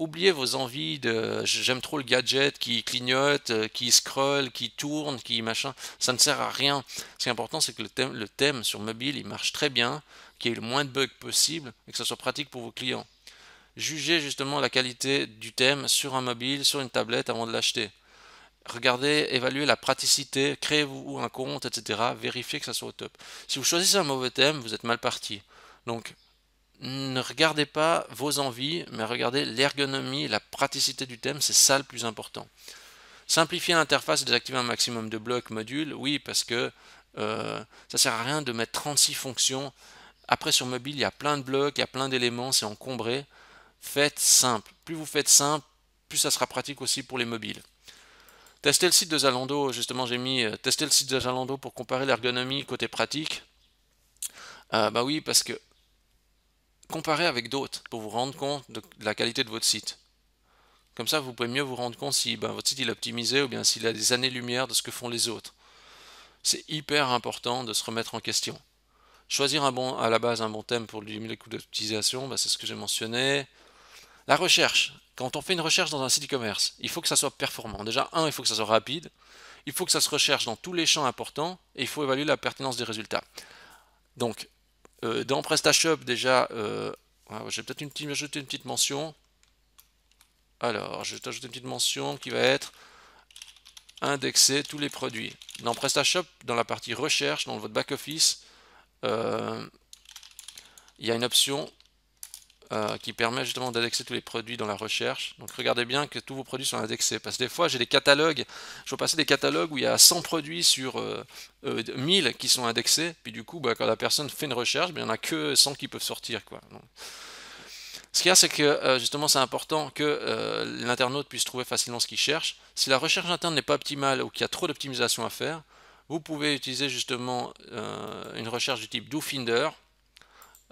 oubliez vos envies de j'aime trop le gadget qui clignote, euh, qui scroll, qui tourne, qui machin. Ça ne sert à rien. Ce qui est important, c'est que le thème, sur mobile, il marche très bien, qu'il y ait le moins de bugs possible et que ça soit pratique pour vos clients. Jugez justement la qualité du thème sur un mobile, sur une tablette avant de l'acheter. Regardez, évaluez la praticité, créez-vous un compte, etc. Vérifiez que ça soit au top. Si vous choisissez un mauvais thème, vous êtes mal parti. Donc, ne regardez pas vos envies, mais regardez l'ergonomie la praticité du thème, c'est ça le plus important. Simplifier l'interface et désactiver un maximum de blocs, modules, oui, parce que euh, ça sert à rien de mettre 36 fonctions. Après, sur mobile, il y a plein de blocs, il y a plein d'éléments, c'est encombré. Faites simple. Plus vous faites simple, plus ça sera pratique aussi pour les mobiles. Tester le site de Zalando, justement, j'ai mis euh, tester le site de Zalando pour comparer l'ergonomie côté pratique. Euh, bah oui, parce que Comparer avec d'autres pour vous rendre compte de, la qualité de votre site. Comme ça, vous pouvez mieux vous rendre compte si ben, votre site est optimisé ou bien s'il a des années-lumière de ce que font les autres. C'est hyper important de se remettre en question. Choisir un bon, à la base un bon thème pour limiter les coûts d'utilisation, ben, c'est ce que j'ai mentionné. La recherche. Quand on fait une recherche dans un site e-commerce, il faut que ça soit performant. Déjà, un, il faut que ça soit rapide. Il faut que ça se recherche dans tous les champs importants et il faut évaluer la pertinence des résultats. Donc, euh, dans PrestaShop, déjà, euh, ah, j'ai peut-être une petite, une petite mention. Alors, je une petite mention qui va être indexer tous les produits. Dans PrestaShop, dans la partie recherche, dans votre back-office, euh, il y a une option euh, qui permet justement d'indexer tous les produits dans la recherche. Donc regardez bien que tous vos produits sont indexés. Parce que des fois, j'ai des catalogues, je vois passer des catalogues où il y a 100 produits sur 1000 euh, euh, qui sont indexés. Puis du coup, bah, quand la personne fait une recherche, bah, il n'y en a que 100 qui peuvent sortir. ce qu'il y a, c'est que justement, c'est important que l'internaute puisse trouver facilement ce qu'il cherche. Si la recherche interne n'est pas optimale ou qu'il y a trop d'optimisation à faire, vous pouvez utiliser justement une recherche du type DoFinder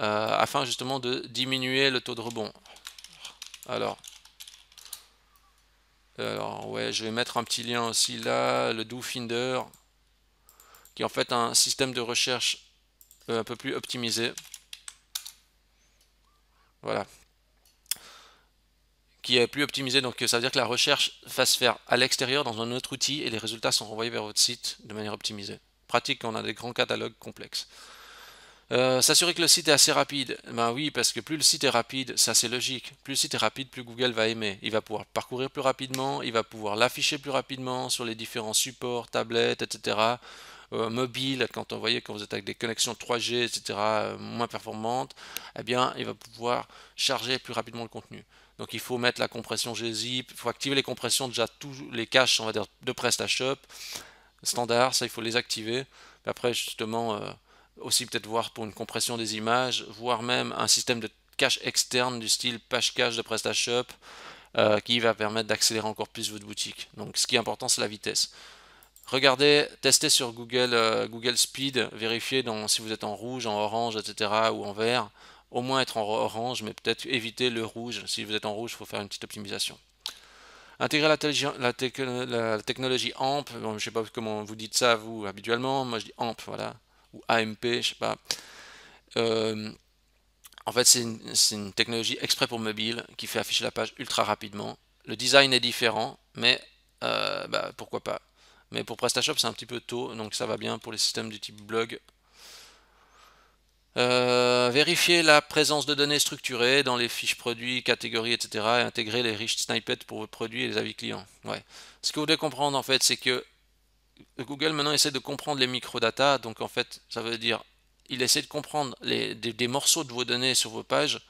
euh, afin justement de diminuer le taux de rebond. Alors, alors ouais, je vais mettre un petit lien aussi là, le DoFinder, qui est en fait un système de recherche euh, un peu plus optimisé. Voilà. Qui est plus optimisé, donc ça veut dire que la recherche va se faire à l'extérieur dans un autre outil et les résultats sont renvoyés vers votre site de manière optimisée. Pratique quand on a des grands catalogues complexes. Euh, s'assurer que le site est assez rapide. Ben oui, parce que plus le site est rapide, ça c'est logique. Plus le site est rapide, plus Google va aimer. Il va pouvoir parcourir plus rapidement, il va pouvoir l'afficher plus rapidement sur les différents supports, tablettes, etc. Euh, mobile, quand on voyait quand vous êtes avec des connexions 3G, etc., euh, moins performantes, eh bien, il va pouvoir charger plus rapidement le contenu. Donc il faut mettre la compression gzip, il faut activer les compressions déjà tous les caches, on va dire, de PrestaShop standard, ça il faut les activer. Après justement, aussi peut-être voir pour une compression des images, voire même un système de cache externe du style page cache de PrestaShop euh, qui va permettre d'accélérer encore plus votre boutique. Donc ce qui est important c'est la vitesse. Regardez, testez sur Google, euh, Google Speed, vérifiez si vous êtes en rouge, en orange, etc. ou en vert. Au moins être en orange, mais peut-être éviter le rouge. Si vous êtes en rouge, il faut faire une petite optimisation. Intégrer la, la, technologie AMP, je ne sais pas comment vous dites ça vous habituellement, moi je dis AMP, voilà, ou AMP, je sais pas. Euh, en fait, c'est une, technologie exprès pour mobile qui fait afficher la page ultra rapidement. Le design est différent, mais euh, bah, pourquoi pas. Mais pour PrestaShop, c'est un petit peu tôt, donc ça va bien pour les systèmes du type blog. Euh, vérifier la présence de données structurées dans les fiches produits, catégories, etc. et intégrer les riches snippets pour vos produits et les avis clients. Ouais. Ce que vous devez comprendre en fait, c'est que Google maintenant essaie de comprendre les microdata, donc en fait, ça veut dire il essaie de comprendre des, morceaux de vos données sur vos pages.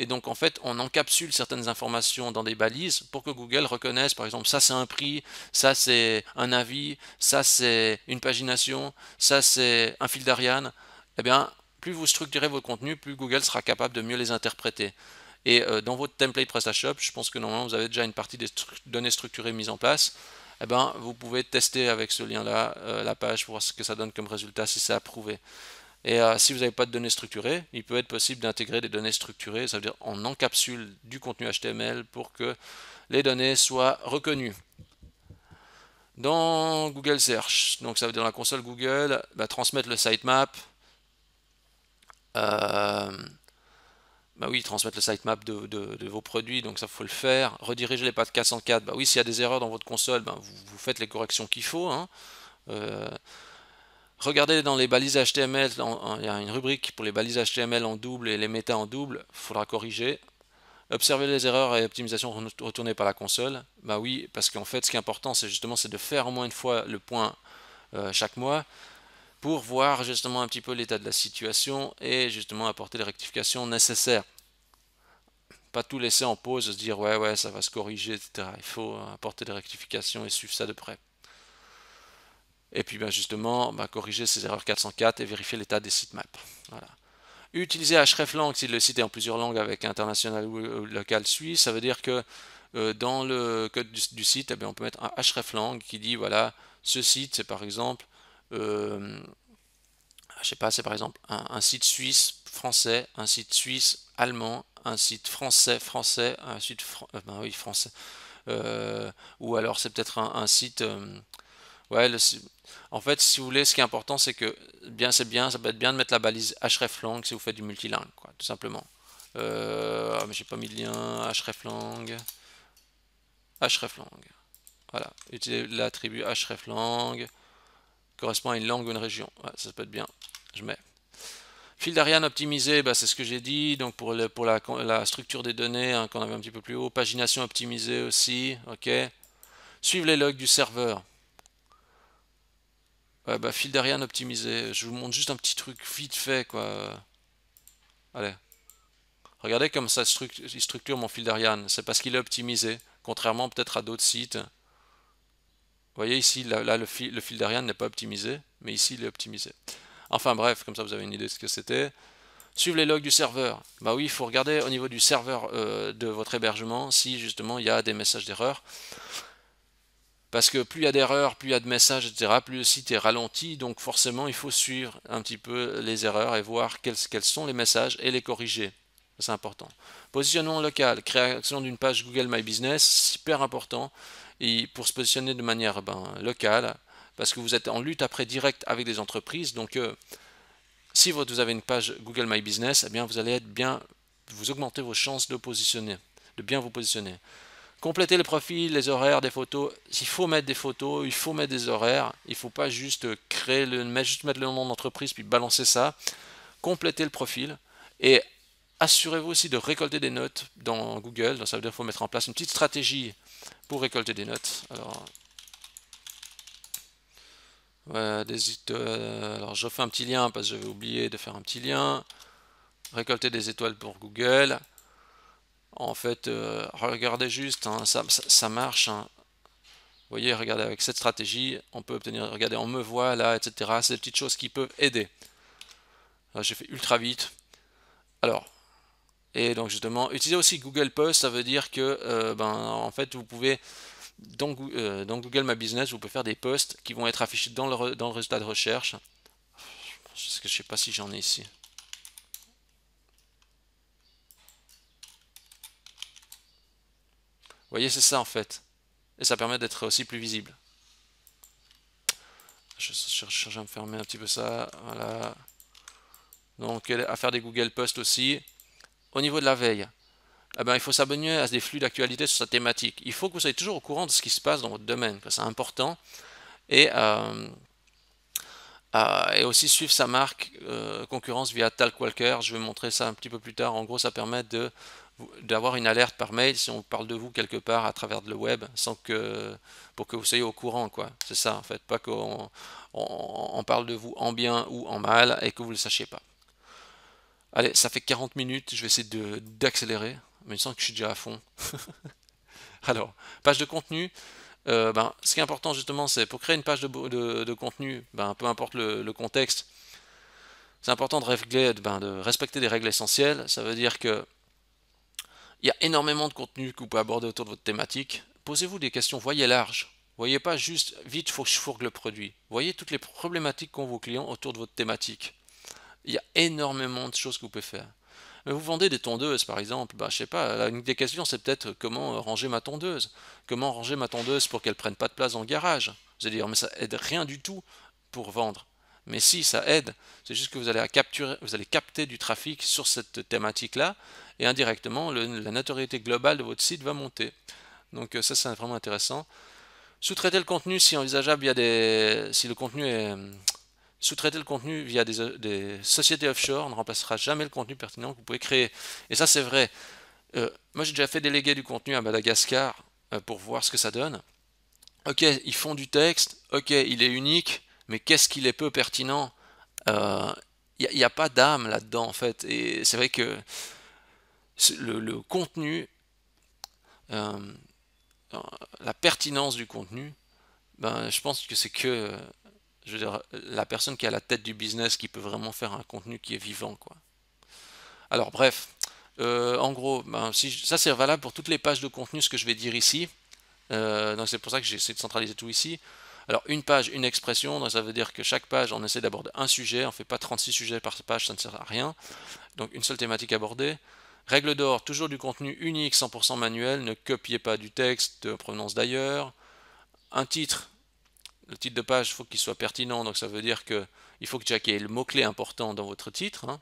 Et donc en fait, on encapsule certaines informations dans des balises pour que Google reconnaisse, par exemple, ça c'est un prix, ça c'est un avis, ça c'est une pagination, ça c'est un fil d'Ariane. Eh bien, plus vous structurez vos contenus, plus Google sera capable de mieux les interpréter. Et euh, dans votre template PrestaShop, je pense que normalement vous avez déjà une partie des données structurées mises en place. Eh ben, vous pouvez tester avec ce lien-là euh, la page, pour voir ce que ça donne comme résultat si c'est approuvé. Et euh, si vous n'avez pas de données structurées, il peut être possible d'intégrer des données structurées, ça veut dire on encapsule du contenu HTML pour que les données soient reconnues. Dans Google Search, donc ça veut dire dans la console Google, bah, transmettre le sitemap, euh, bah oui, transmettre le sitemap de, vos produits, donc ça faut le faire. Rediriger les pages 404, bah oui, s'il y a des erreurs dans votre console, bah vous, faites les corrections qu'il faut. Hein. Euh, regardez dans les balises HTML, il y a une rubrique pour les balises HTML en double et les méta en double, il faudra corriger. Observer les erreurs et optimisations retournées par la console, bah oui, parce qu'en fait ce qui est important c'est justement c'est de faire au moins une fois le point euh, chaque mois pour voir justement un petit peu l'état de la situation et justement apporter les rectifications nécessaires. Pas tout laisser en pause, se dire ouais ouais ça va se corriger, etc. Il faut apporter des rectifications et suivre ça de près. Et puis ben, justement, bah, corriger ces erreurs 404 et vérifier l'état des sitemaps. Voilà. Utiliser hreflang si le site est en plusieurs langues avec international ou local suisse, ça veut dire que euh, dans le code du, site, eh on peut mettre un hreflang qui dit voilà, ce site c'est par exemple euh, je sais pas, c'est par exemple un, site suisse français, un site suisse allemand, un site français français, un site euh, ben oui, français. Euh, ou alors c'est peut-être un, site. ouais, en fait, si vous voulez, ce qui est important, c'est que bien, c'est bien, ça peut être bien de mettre la balise hreflang si vous faites du multilingue, quoi, tout simplement. Ah, mais j'ai pas mis de lien, hreflang, hreflang. Voilà, utilisez l'attribut hreflang correspond à une langue ou une région. ça peut être bien. Je mets. Fil d'Ariane optimisé, bah, c'est ce que j'ai dit. Donc pour, la, structure des données hein, qu'on avait un petit peu plus haut. Pagination optimisée aussi. OK. Suivre les logs du serveur. Ouais, bah, fil d'Ariane optimisé. Je vous montre juste un petit truc vite fait. quoi. Allez. Regardez comme ça structure, structure mon fil d'Ariane. C'est parce qu'il est optimisé. Contrairement peut-être à d'autres sites vous voyez ici, là, le, fil, le fil d'Ariane n'est pas optimisé, mais ici il est optimisé. Enfin bref, comme ça vous avez une idée de ce que c'était. Suivre les logs du serveur. Bah oui, il faut regarder au niveau du serveur euh, de votre hébergement si justement il y a des messages d'erreur. Parce que plus il y a d'erreurs, plus il y a de messages, etc., plus le site est ralenti. Donc forcément, il faut suivre un petit peu les erreurs et voir quels sont les messages et les corriger. C'est important. Positionnement local, création d'une page Google My Business, super important pour se positionner de manière ben, locale, parce que vous êtes en lutte après direct avec des entreprises. Donc, euh, si vous avez une page Google My Business, eh bien, vous allez être bien, vous augmentez vos chances de positionner, de bien vous positionner. Complétez le profil, les horaires, des photos. Il faut mettre des photos, il faut mettre des horaires. Il ne faut pas juste créer le, mettre le nom d'entreprise puis balancer ça. Complétez le profil et assurez-vous aussi de récolter des notes dans Google. ça veut dire qu'il faut mettre en place une petite stratégie récolter des notes. Alors, des, alors je fais un petit lien parce que j'avais oublié de faire un petit lien. Récolter des étoiles pour Google. En fait, euh, regardez juste, hein, ça, ça, marche. Hein. Vous voyez, regardez avec cette stratégie, on peut obtenir, regardez, on me voit là, etc. C'est des petites choses qui peuvent aider. J'ai fait ultra vite. Alors, et donc justement, utiliser aussi Google Post, ça veut dire que euh, ben, en fait vous pouvez dans, euh, dans, Google My Business, vous pouvez faire des posts qui vont être affichés dans le, dans le résultat de recherche. Je ne sais pas si j'en ai ici. Vous voyez, c'est ça en fait. Et ça permet d'être aussi plus visible. Je cherche à me fermer un petit peu ça. Voilà. Donc, à faire des Google Posts aussi au niveau de la veille, eh ben, il faut s'abonner à des flux d'actualité sur sa thématique. Il faut que vous soyez toujours au courant de ce qui se passe dans votre domaine, c'est important. Et, euh, euh, et, aussi suivre sa marque euh, concurrence via Talkwalker. Je vais montrer ça un petit peu plus tard. En gros, ça permet de d'avoir une alerte par mail si on parle de vous quelque part à travers le web sans que pour que vous soyez au courant quoi c'est ça en fait pas qu'on parle de vous en bien ou en mal et que vous ne le sachiez pas Allez, ça fait 40 minutes, je vais essayer d'accélérer, mais il me semble que je suis déjà à fond. Alors, page de contenu, euh, ben, ce qui est important justement, c'est pour créer une page de, contenu, ben, peu importe le, contexte, c'est important de, régler, ben, de respecter des règles essentielles. Ça veut dire que il y a énormément de contenu que vous pouvez aborder autour de votre thématique. Posez-vous des questions, voyez large. Voyez pas juste vite, faut que je fourgue le produit. Voyez toutes les problématiques qu'ont vos clients autour de votre thématique. Il y a énormément de choses que vous pouvez faire. Vous vendez des tondeuses, par exemple. je bah, je sais pas, une des questions, c'est peut-être euh, comment euh, ranger ma tondeuse. Comment ranger ma tondeuse pour qu'elle prenne pas de place dans le garage. Vous allez dire, mais ça aide rien du tout pour vendre. Mais si, ça aide. C'est juste que vous allez, capturer, vous allez capter du trafic sur cette thématique-là, et indirectement, la notoriété globale de votre site va monter. Donc euh, ça, c'est vraiment intéressant. Sous-traiter le contenu si envisageable a des... si le contenu est hum, sous-traiter le contenu via des, euh, sociétés offshore ne remplacera jamais le contenu pertinent que vous pouvez créer. Et ça, c'est vrai. Euh, moi, j'ai déjà fait déléguer du contenu à Madagascar euh, pour voir ce que ça donne. Ok, ils font du texte. Ok, il est unique. Mais qu'est-ce qu'il est peu pertinent Il n'y a, pas d'âme là-dedans, en fait. Et c'est vrai que le, contenu la pertinence du contenu, ben, je pense que c'est que je veux dire, la personne qui a la tête du business qui peut vraiment faire un contenu qui est vivant, quoi. Alors, bref, euh, en gros, ben, si ça c'est valable pour toutes les pages de contenu, ce que je vais dire ici. Euh, donc, c'est pour ça que j'ai essayé de centraliser tout ici. Alors, une page, une expression, ça veut dire que chaque page, on essaie d'aborder un sujet, on ne fait pas 36 sujets par page, ça ne sert à rien. Donc, une seule thématique abordée. Règle d'or, toujours du contenu unique, 100% manuel, ne copiez pas du texte de provenance d'ailleurs. Un titre, le titre de page, faut il faut qu'il soit pertinent, donc ça veut dire que il faut que Jack ait le mot-clé important dans votre titre. Hein.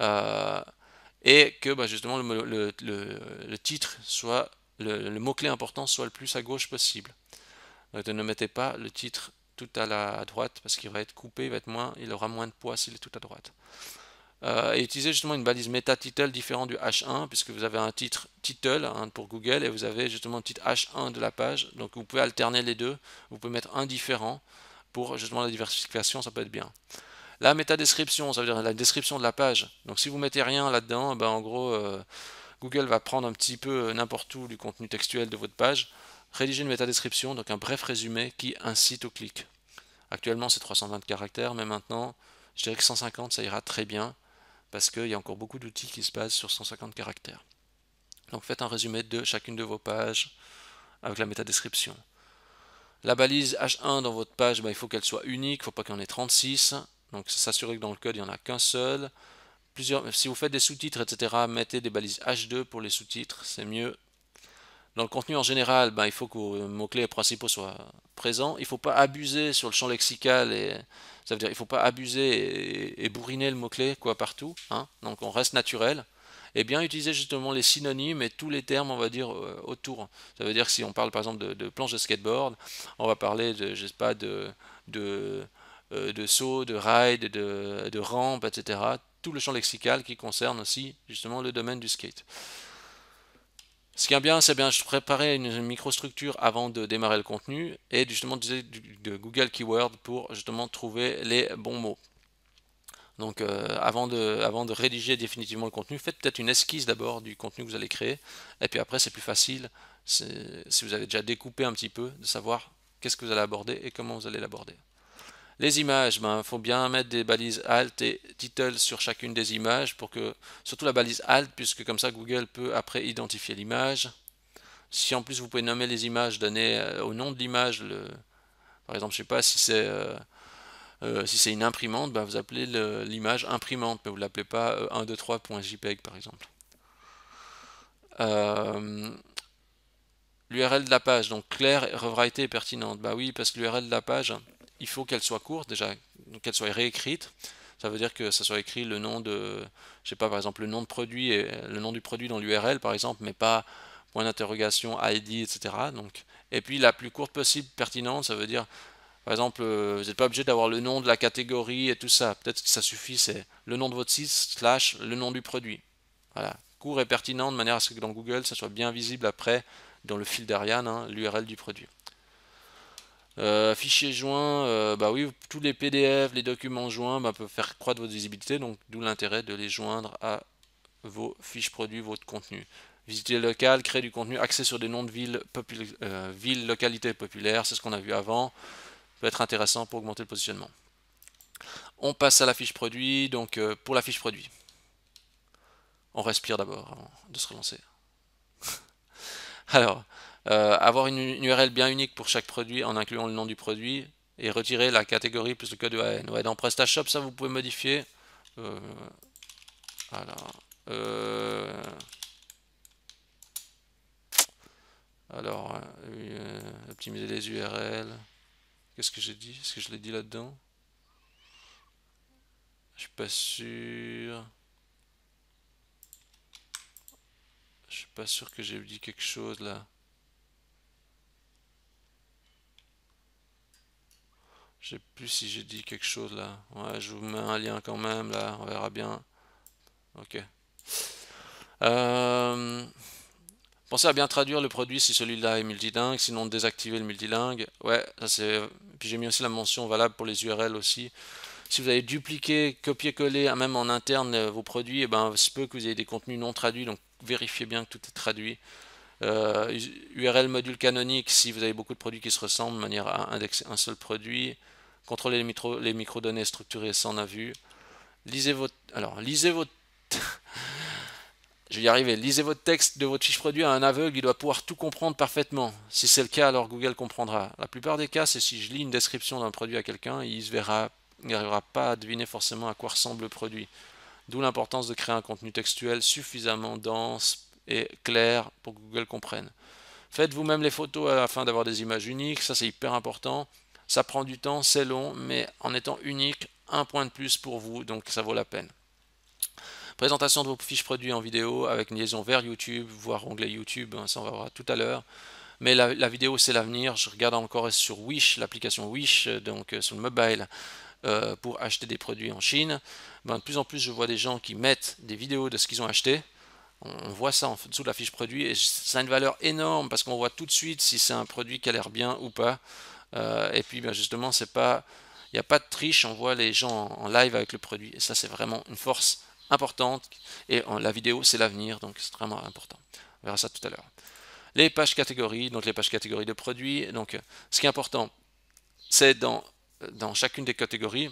Euh, et que bah, justement le, titre soit le, mot-clé important soit le plus à gauche possible. Donc, ne mettez pas le titre tout à la droite parce qu'il va être coupé, va moins, il aura moins de poids s'il est tout à droite. Euh, et utiliser justement une balise meta title différente du H1 puisque vous avez un titre title hein, pour Google et vous avez justement le titre H1 de la page. Donc vous pouvez alterner les deux, vous pouvez mettre un différent pour justement la diversification, ça peut être bien. La méta description, ça veut dire la description de la page. Donc si vous mettez rien là-dedans, eh ben, en gros euh, Google va prendre un petit peu euh, n'importe où du contenu textuel de votre page, rédiger une méta description, donc un bref résumé qui incite au clic. Actuellement c'est 320 caractères, mais maintenant je dirais que 150 ça ira très bien parce qu'il y a encore beaucoup d'outils qui se basent sur 150 caractères. Donc faites un résumé de chacune de vos pages avec la métadescription. La balise H1 dans votre page, bah, il faut qu'elle soit unique, il ne faut pas qu'il y en ait 36. Donc s'assurer que dans le code, il n'y en a qu'un seul. Plusieurs, si vous faites des sous-titres, etc., mettez des balises H2 pour les sous-titres, c'est mieux. Dans le contenu en général, ben, il faut que euh, le mots-clés principaux soient présents. Il ne faut pas abuser sur le champ lexical. Et, ça veut dire il ne faut pas abuser et, bourriner le mot-clé quoi partout. Hein. Donc on reste naturel. Et bien utiliser justement les synonymes et tous les termes, on va dire, euh, autour. Ça veut dire que si on parle par exemple de, planche de skateboard, on va parler de, je pas, de, euh, de, saut, de ride, de, de rampe, etc. Tout le champ lexical qui concerne aussi justement le domaine du skate. Ce qui est bien, c'est bien, je préparais une microstructure avant de démarrer le contenu et justement d'utiliser de Google Keyword pour justement trouver les bons mots. Donc euh, avant de rédiger définitivement le contenu, faites peut-être une esquisse d'abord du contenu que vous allez créer. Et puis après, c'est plus facile, si vous avez déjà découpé un petit peu, de savoir qu'est-ce que vous allez aborder et comment vous allez l'aborder. Les images, il ben, faut bien mettre des balises Alt et Title sur chacune des images, pour que, surtout la balise Alt, puisque comme ça Google peut après identifier l'image. Si en plus vous pouvez nommer les images, donner euh, au nom de l'image, par exemple, je sais pas si c'est euh, euh, si c'est une imprimante, ben, vous appelez l'image imprimante, mais vous ne l'appelez pas 123.jpg e par exemple. L'URL de la page, donc claire, rewritée et pertinente. Bah oui, parce que l'URL de la page, il faut qu'elle soit courte déjà, qu'elle soit réécrite. Ça veut dire que ça soit écrit le nom de, je sais pas, par exemple, le nom de produit et le nom du produit dans l'URL, par exemple, mais pas point d'interrogation, ID, etc. Donc, et puis la plus courte possible pertinente, ça veut dire, par exemple, euh, vous n'êtes pas obligé d'avoir le nom de la catégorie et tout ça. Peut-être que ça suffit, c'est le nom de votre site slash le nom du produit. Voilà, court et pertinent de manière à ce que dans Google, ça soit bien visible après dans le fil d'Ariane, hein, l'URL du produit. Euh, fichiers joints, joint, euh, bah oui, tous les PDF, les documents joints bah, peuvent faire croître votre visibilité, donc d'où l'intérêt de les joindre à vos fiches produits, votre contenu. Visiter le local, créer du contenu accès sur des noms de villes, euh, villes localités populaires, c'est ce qu'on a vu avant, peut être intéressant pour augmenter le positionnement. On passe à la fiche produit, donc pour la fiche produit, on respire d'abord avant de se relancer. Alors, euh, avoir une, URL bien unique pour chaque produit en incluant le nom du produit et retirer la catégorie plus le code UAN. Ouais, dans PrestaShop, ça vous pouvez modifier. Euh, alors, euh, alors optimiser les URL. Qu'est-ce que j'ai dit Est-ce que je l'ai dit là-dedans Je suis pas sûr. Je suis pas sûr que j'ai dit quelque chose là. Je sais plus si j'ai dit quelque chose là. Ouais, je vous mets un lien quand même là, on verra bien. Ok. Euh, pensez à bien traduire le produit si celui-là est multilingue, sinon désactiver le multilingue. Ouais, ça c'est. Puis j'ai mis aussi la mention valable pour les URL aussi. Si vous avez dupliqué, copié-collé, hein, même en interne euh, vos produits, et eh ben, se peut que vous ayez des contenus non traduits, donc vérifiez bien que tout est traduit. URL euh, module canonique, si vous avez beaucoup de produits qui se ressemblent, de manière à indexer un seul produit. Contrôlez les, micro, données structurées, sans a vu. Lisez votre... Alors, lisez votre... Je vais y arriver. Lisez votre texte de votre fiche produit à un aveugle, il doit pouvoir tout comprendre parfaitement. Si c'est le cas, alors Google comprendra. La plupart des cas, c'est si je lis une description d'un produit à quelqu'un, il se verra, n'arrivera pas à deviner forcément à quoi ressemble le produit. D'où l'importance de créer un contenu textuel suffisamment dense et clair pour que Google comprenne. Faites vous-même les photos afin d'avoir des images uniques, ça c'est hyper important. Ça prend du temps, c'est long, mais en étant unique, un point de plus pour vous, donc ça vaut la peine. Présentation de vos fiches produits en vidéo avec une liaison vers YouTube, voire onglet YouTube, hein, ça on va voir tout à l'heure. Mais la, vidéo c'est l'avenir, je regarde encore sur Wish, l'application Wish, donc euh, sur le mobile, euh, pour acheter des produits en Chine. Ben, de plus en plus je vois des gens qui mettent des vidéos de ce qu'ils ont acheté, on voit ça en dessous de la fiche produit et ça a une valeur énorme parce qu'on voit tout de suite si c'est un produit qui a l'air bien ou pas. Euh, et puis ben, justement, il n'y a pas de triche, on voit les gens en, live avec le produit. Et ça, c'est vraiment une force importante. Et la vidéo, c'est l'avenir, donc c'est vraiment important. On verra ça tout à l'heure. Les pages catégories, donc les pages catégories de produits. Donc, ce qui est important, c'est dans, chacune des catégories,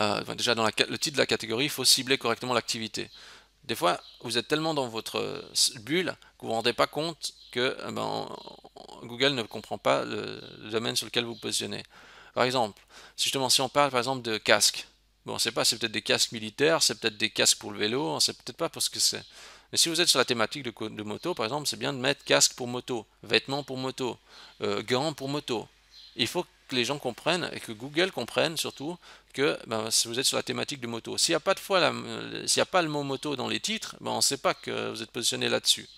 euh, déjà dans le titre de la catégorie, il faut cibler correctement l'activité. Des fois, vous êtes tellement dans votre euh, bulle que vous ne vous rendez pas compte que eh ben, Google ne comprend pas le, domaine sur lequel vous positionnez. Par exemple, justement, si on parle par exemple de casque, bon, on ne sait pas, c'est peut-être des casques militaires, c'est peut-être des casques pour le vélo, on ne sait peut-être pas pour ce que c'est. Mais si vous êtes sur la thématique de, de moto, par exemple, c'est bien de mettre casque pour moto, vêtements pour moto, euh, gants pour moto. Il faut que les gens comprennent et que Google comprenne surtout que ben, si vous êtes sur la thématique de moto. S'il n'y a pas de fois, euh, a pas le mot moto dans les titres, ben, on ne sait pas que vous êtes positionné là-dessus.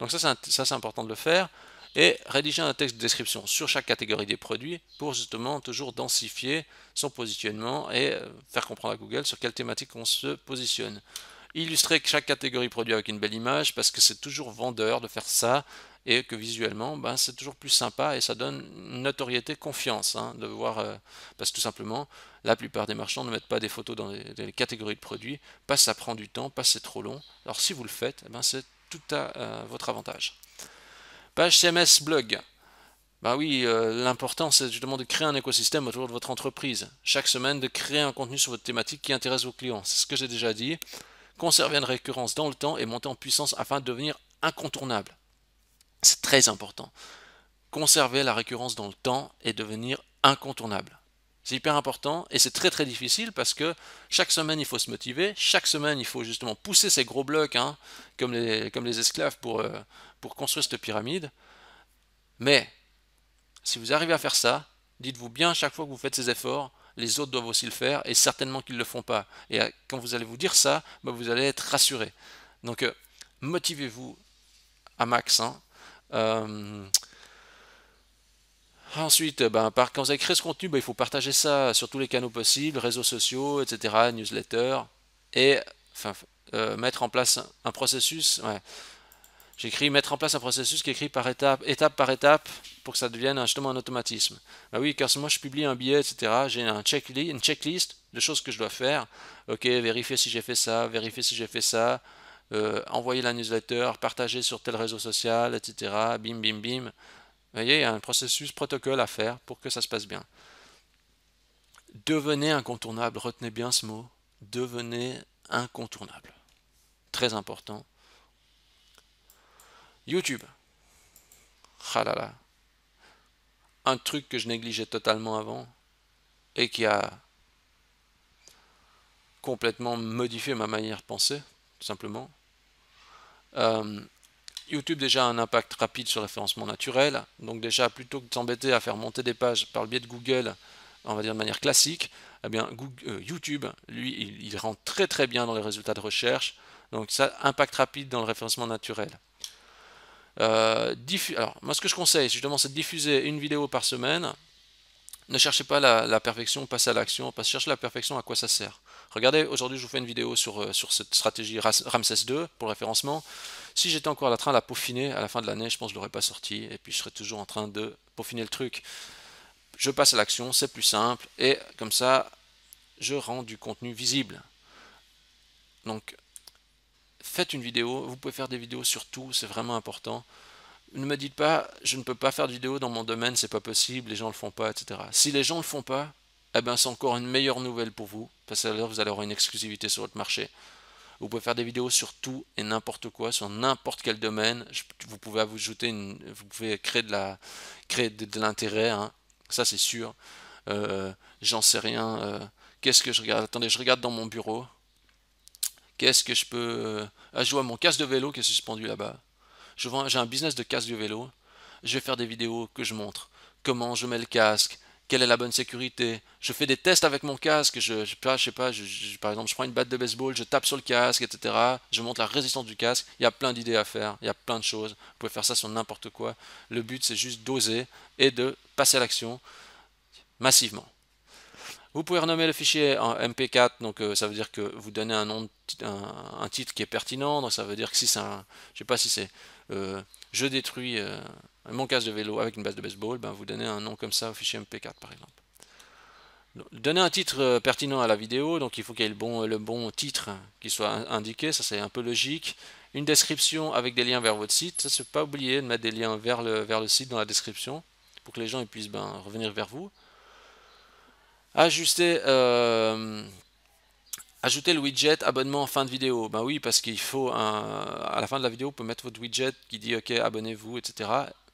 Donc ça, c'est important de le faire. Et rédiger un texte de description sur chaque catégorie des produits pour justement toujours densifier son positionnement et euh, faire comprendre à Google sur quelle thématique on se positionne illustrer chaque catégorie produit avec une belle image parce que c'est toujours vendeur de faire ça et que visuellement, ben, c'est toujours plus sympa et ça donne une notoriété, confiance, hein, de voir, euh, parce que tout simplement, la plupart des marchands ne mettent pas des photos dans les, catégories de produits, pas ça prend du temps, pas c'est trop long. Alors si vous le faites, eh ben, c'est tout à euh, votre avantage. Page CMS blog. Bah oui, euh, l'important c'est justement de créer un écosystème autour de votre entreprise. Chaque semaine, de créer un contenu sur votre thématique qui intéresse vos clients. C'est ce que j'ai déjà dit. Conserver une récurrence dans le temps et monter en puissance afin de devenir incontournable. C'est très important. Conserver la récurrence dans le temps et devenir incontournable. C'est hyper important et c'est très très difficile parce que chaque semaine il faut se motiver, chaque semaine il faut justement pousser ces gros blocs hein, comme, les, comme les esclaves pour, euh, pour construire cette pyramide. Mais si vous arrivez à faire ça, dites-vous bien chaque fois que vous faites ces efforts, les autres doivent aussi le faire et certainement qu'ils ne le font pas. Et euh, quand vous allez vous dire ça, bah, vous allez être rassuré. Donc euh, motivez-vous à max hein, euh, ensuite, euh, ben, quand vous avez créé ce contenu, ben, il faut partager ça sur tous les canaux possibles, réseaux sociaux, etc., newsletter, et euh, mettre en place un processus. J'écris mettre en place un processus qui écrit par étape, étape par étape, pour que ça devienne justement un automatisme. Bah oui, car moi je publie un billet, etc., j'ai un une checklist de choses que je dois faire. Ok, vérifier si j'ai fait ça, vérifier si j'ai fait ça, euh, envoyer la newsletter, partager sur tel réseau social, etc. Bim, bim, bim. Vous voyez, il y a un processus protocole à faire pour que ça se passe bien. Devenez incontournable, retenez bien ce mot. Devenez incontournable. Très important. YouTube. Ah Un truc que je négligeais totalement avant et qui a complètement modifié ma manière de penser tout simplement. Euh, YouTube déjà un impact rapide sur le référencement naturel, donc déjà plutôt que de s'embêter à faire monter des pages par le biais de Google, on va dire de manière classique, eh bien euh, YouTube, lui, il, rentre très très bien dans les résultats de recherche, donc ça impact rapide dans le référencement naturel. Euh, alors moi ce que je conseille justement c'est de diffuser une vidéo par semaine. Ne cherchez pas la, perfection, passez à l'action, cherchez la perfection à quoi ça sert. Regardez, aujourd'hui je vous fais une vidéo sur, euh, sur cette stratégie Ramsès 2 pour le référencement. Si j'étais encore en train de la peaufiner, à la fin de l'année, je pense que je ne l'aurais pas sorti, et puis je serais toujours en train de peaufiner le truc. Je passe à l'action, c'est plus simple, et comme ça, je rends du contenu visible. Donc, faites une vidéo, vous pouvez faire des vidéos sur tout, c'est vraiment important. Ne me dites pas, je ne peux pas faire de vidéo dans mon domaine, c'est pas possible, les gens ne le font pas, etc. Si les gens ne le font pas, eh ben, c'est encore une meilleure nouvelle pour vous, parce que vous allez avoir une exclusivité sur votre marché. Vous pouvez faire des vidéos sur tout et n'importe quoi, sur n'importe quel domaine. Vous pouvez ajouter une, vous pouvez créer de la, l'intérêt. Hein. Ça c'est sûr. Euh, j'en sais rien. Euh, qu'est-ce que je regarde Attendez, je regarde dans mon bureau. Qu'est-ce que je peux euh, Ah, je vois mon casque de vélo qui est suspendu là-bas. Je j'ai un business de casque de vélo. Je vais faire des vidéos que je montre comment je mets le casque, quelle est la bonne sécurité. Je fais des tests avec mon casque, je, je, pas, par exemple, je prends une batte de baseball, je tape sur le casque, etc. Je monte la résistance du casque. Il y a plein d'idées à faire, il y a plein de choses. Vous pouvez faire ça sur n'importe quoi. Le but, c'est juste d'oser et de passer à l'action massivement. Vous pouvez renommer le fichier en MP4, donc euh, ça veut dire que vous donnez un nom, un, titre qui est pertinent. Donc ça veut dire que si c'est un, je sais pas si c'est, euh, je détruis. Euh, mon casque de vélo avec une base de baseball, ben, vous donnez un nom comme ça au fichier MP4 par exemple. Donnez un titre euh, pertinent à la vidéo, donc il faut qu'il y ait le bon, le bon titre qui soit indiqué, ça c'est un peu logique. Une description avec des liens vers votre site, ça c'est pas oublier de mettre des liens vers le, vers le site dans la description pour que les gens puissent ben, revenir vers vous. Ajuster, euh, ajouter le widget abonnement en fin de vidéo. Ben oui, parce qu'il faut un, à la fin de la vidéo, vous peut mettre votre widget qui dit ok abonnez-vous, etc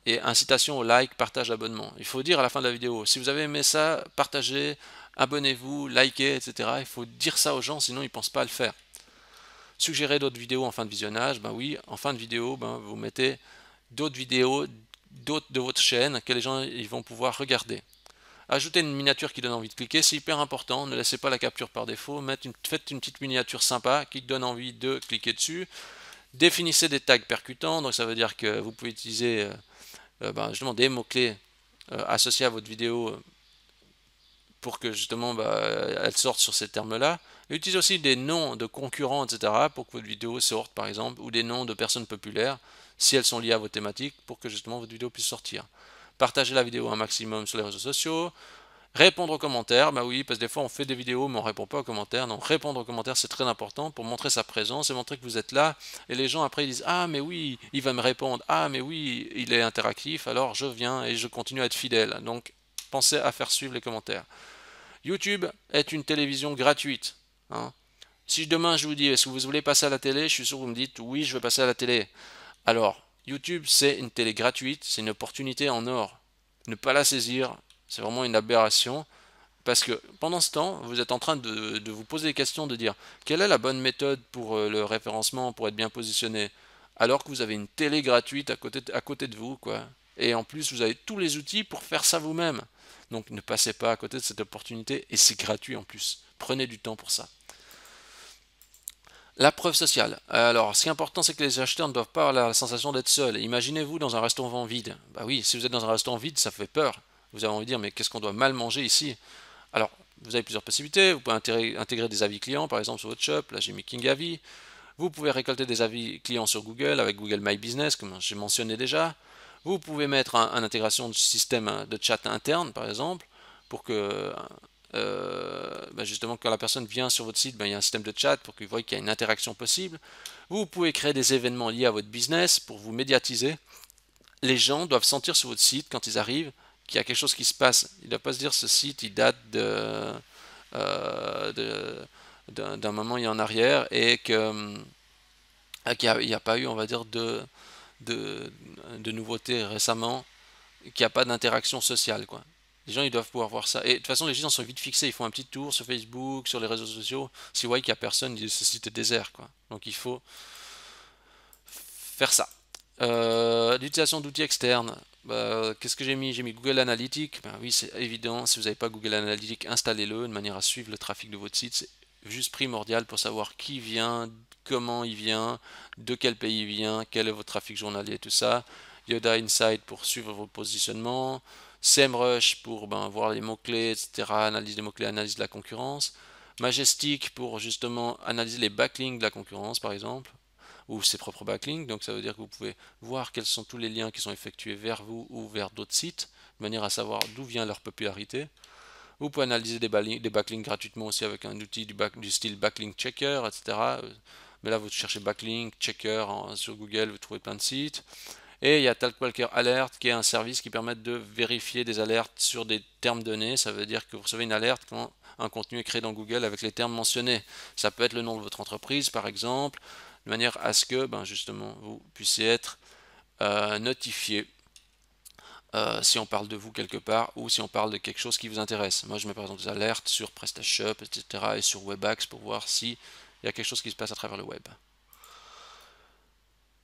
et incitation au like, partage, abonnement. Il faut dire à la fin de la vidéo, si vous avez aimé ça, partagez, abonnez-vous, likez, etc. Il faut dire ça aux gens, sinon ils ne pensent pas à le faire. Suggérer d'autres vidéos en fin de visionnage, ben oui, en fin de vidéo, ben, vous mettez d'autres vidéos, d'autres de votre chaîne que les gens ils vont pouvoir regarder. Ajouter une miniature qui donne envie de cliquer, c'est hyper important, ne laissez pas la capture par défaut, une, faites une petite miniature sympa qui donne envie de cliquer dessus. Définissez des tags percutants, donc ça veut dire que vous pouvez utiliser euh, euh, ben, justement des mots-clés euh, associés à votre vidéo euh, pour que justement bah, elle sorte sur ces termes-là. Utilisez aussi des noms de concurrents, etc., pour que votre vidéo sorte, par exemple, ou des noms de personnes populaires, si elles sont liées à vos thématiques, pour que justement votre vidéo puisse sortir. Partagez la vidéo un maximum sur les réseaux sociaux, Répondre aux commentaires, bah oui, parce que des fois on fait des vidéos mais on répond pas aux commentaires. Donc répondre aux commentaires c'est très important pour montrer sa présence et montrer que vous êtes là. Et les gens après ils disent ah mais oui, il va me répondre, ah mais oui, il est interactif, alors je viens et je continue à être fidèle. Donc pensez à faire suivre les commentaires. YouTube est une télévision gratuite. Hein. Si demain je vous dis est-ce que vous voulez passer à la télé, je suis sûr que vous me dites oui, je veux passer à la télé. Alors YouTube c'est une télé gratuite, c'est une opportunité en or. Ne pas la saisir, c'est vraiment une aberration. Parce que pendant ce temps, vous êtes en train de, vous poser des questions, de dire quelle est la bonne méthode pour euh, le référencement, pour être bien positionné, alors que vous avez une télé gratuite à côté, de, à côté de vous, quoi. Et en plus, vous avez tous les outils pour faire ça vous-même. Donc ne passez pas à côté de cette opportunité, et c'est gratuit en plus. Prenez du temps pour ça. La preuve sociale. Alors, ce qui est important, c'est que les acheteurs ne doivent pas avoir la sensation d'être seuls. Imaginez-vous dans un restaurant vide. Bah oui, si vous êtes dans un restaurant vide, ça fait peur vous avez envie de dire, mais qu'est-ce qu'on doit mal manger ici Alors, vous avez plusieurs possibilités. Vous pouvez intégrer, des avis clients, par exemple, sur votre shop. Là, j'ai mis King Avis. Vous pouvez récolter des avis clients sur Google avec Google My Business, comme j'ai mentionné déjà. Vous pouvez mettre une intégration de système hein, de chat interne, par exemple, pour que euh, bah, justement quand la personne vient sur votre site, bah, il y a un système de chat pour qu'il voit qu'il y a une interaction possible. Vous pouvez créer des événements liés à votre business pour vous médiatiser. Les gens doivent sentir sur votre site quand ils arrivent qu'il y a quelque chose qui se passe. Il ne doit pas se dire ce site, il date de, euh, d'un moment il y en arrière et que euh, qu'il n'y a, pas eu, on va dire, de, de, nouveautés récemment, qu'il n'y a pas d'interaction sociale. Quoi. Les gens, ils doivent pouvoir voir ça. Et de toute façon, les gens sont vite fixés. Ils font un petit tour sur Facebook, sur les réseaux sociaux. S'ils voient qu'il n'y a personne, ce site est désert. Quoi. Donc il faut faire ça. Euh, l'utilisation d'outils externes. Bah, qu'est-ce que j'ai mis J'ai mis Google Analytics. Ben oui, c'est évident, si vous n'avez pas Google Analytics, installez-le de manière à suivre le trafic de votre site. C'est juste primordial pour savoir qui vient, comment il vient, de quel pays il vient, quel est votre trafic journalier, et tout ça. Yoda Insight pour suivre vos positionnements. SEMrush pour ben, voir les mots-clés, etc. Analyse des mots-clés, analyse de la concurrence. Majestic pour justement analyser les backlinks de la concurrence, par exemple ou ses propres backlinks. Donc ça veut dire que vous pouvez voir quels sont tous les liens qui sont effectués vers vous ou vers d'autres sites, de manière à savoir d'où vient leur popularité. Vous pouvez analyser des, des backlinks gratuitement aussi avec un outil du, du style backlink checker, etc. Euh, mais là, vous cherchez backlink checker sur Google, vous trouvez plein de sites. Et il y a Talkwalker Alert qui est un service qui permet de vérifier des alertes sur des termes donnés. Ça veut dire que vous recevez une alerte quand un contenu est créé dans Google avec les termes mentionnés. Ça peut être le nom de votre entreprise par exemple, de manière à ce que ben, justement vous puissiez être euh, notifié euh, si on parle de vous quelque part ou si on parle de quelque chose qui vous intéresse. Moi je mets par exemple des alertes sur PrestaShop, etc. et sur WebAx pour voir s'il y a quelque chose qui se passe à travers le web.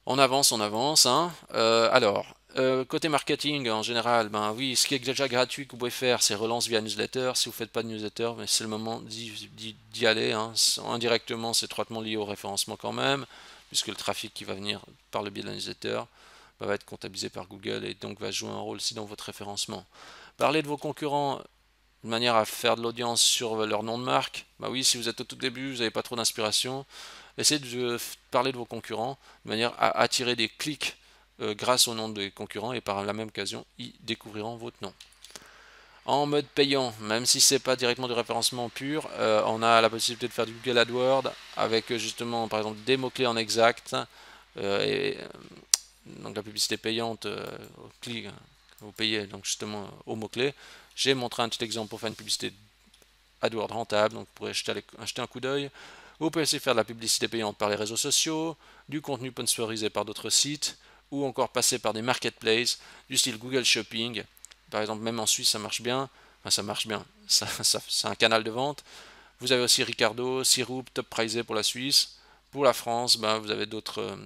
On avance, on avance. Hein. Euh, alors, euh, côté marketing en général, ben oui, ce qui est déjà gratuit que vous pouvez faire, c'est relance via newsletter. Si vous ne faites pas de newsletter, ben c'est le moment d'y aller. Hein. Indirectement, c'est étroitement lié au référencement quand même, puisque le trafic qui va venir par le biais de la newsletter ben, va être comptabilisé par Google et donc va jouer un rôle aussi dans votre référencement. Parler de vos concurrents de manière à faire de l'audience sur leur nom de marque. Bah oui, si vous êtes au tout début, vous n'avez pas trop d'inspiration, essayez de euh, parler de vos concurrents de manière à attirer des clics euh, grâce au nom des concurrents et par la même occasion, ils découvriront votre nom. En mode payant, même si ce n'est pas directement du référencement pur, euh, on a la possibilité de faire du Google AdWords avec euh, justement par exemple des mots-clés en exact. et, donc la publicité payante, clic, vous payez donc justement au mots clés J'ai montré un petit exemple pour faire une publicité AdWords rentable, donc vous pourrez acheter un coup d'œil. Vous pouvez aussi faire de la publicité payante par les réseaux sociaux, du contenu sponsorisé par d'autres sites, ou encore passer par des marketplaces du style Google Shopping. Par exemple, même en Suisse, ça marche bien. ça marche bien. c'est un canal de vente. Vous avez aussi Ricardo, Syrup, Top prisé pour la Suisse. Pour la France, ben, vous avez euh, d'autres,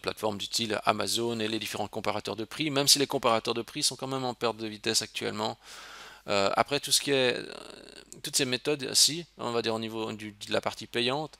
plateformes du style Amazon et les différents comparateurs de prix, même si les comparateurs de prix sont quand même en perte de vitesse actuellement. Euh, après, tout ce qui est, euh, toutes ces méthodes, si, on va dire au niveau de la partie payante,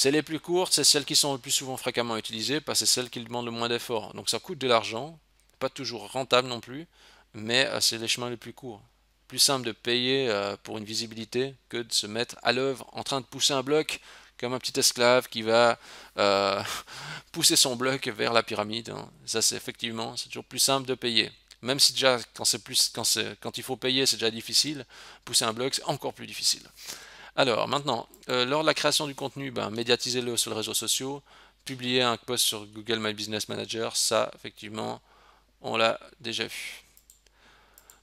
c'est les plus courtes, c'est celles qui sont le plus souvent fréquemment utilisées, parce que c'est celles qui demandent le moins d'efforts. Donc ça coûte de l'argent, pas toujours rentable non plus, mais euh, c'est les chemins les plus courts. Plus simple de payer euh, pour une visibilité que de se mettre à l'œuvre en train de pousser un bloc comme un petit esclave qui va euh, pousser son bloc vers la pyramide. Hein. Ça, c'est effectivement, c'est toujours plus simple de payer. Même si déjà, quand, c'est plus, quand, quand il faut payer, c'est déjà difficile, pousser un bloc, c'est encore plus difficile. Alors, maintenant, euh, lors de la création du contenu, ben, médiatisez-le sur les réseaux sociaux, publiez un post sur Google My Business Manager, ça, effectivement, on l'a déjà vu.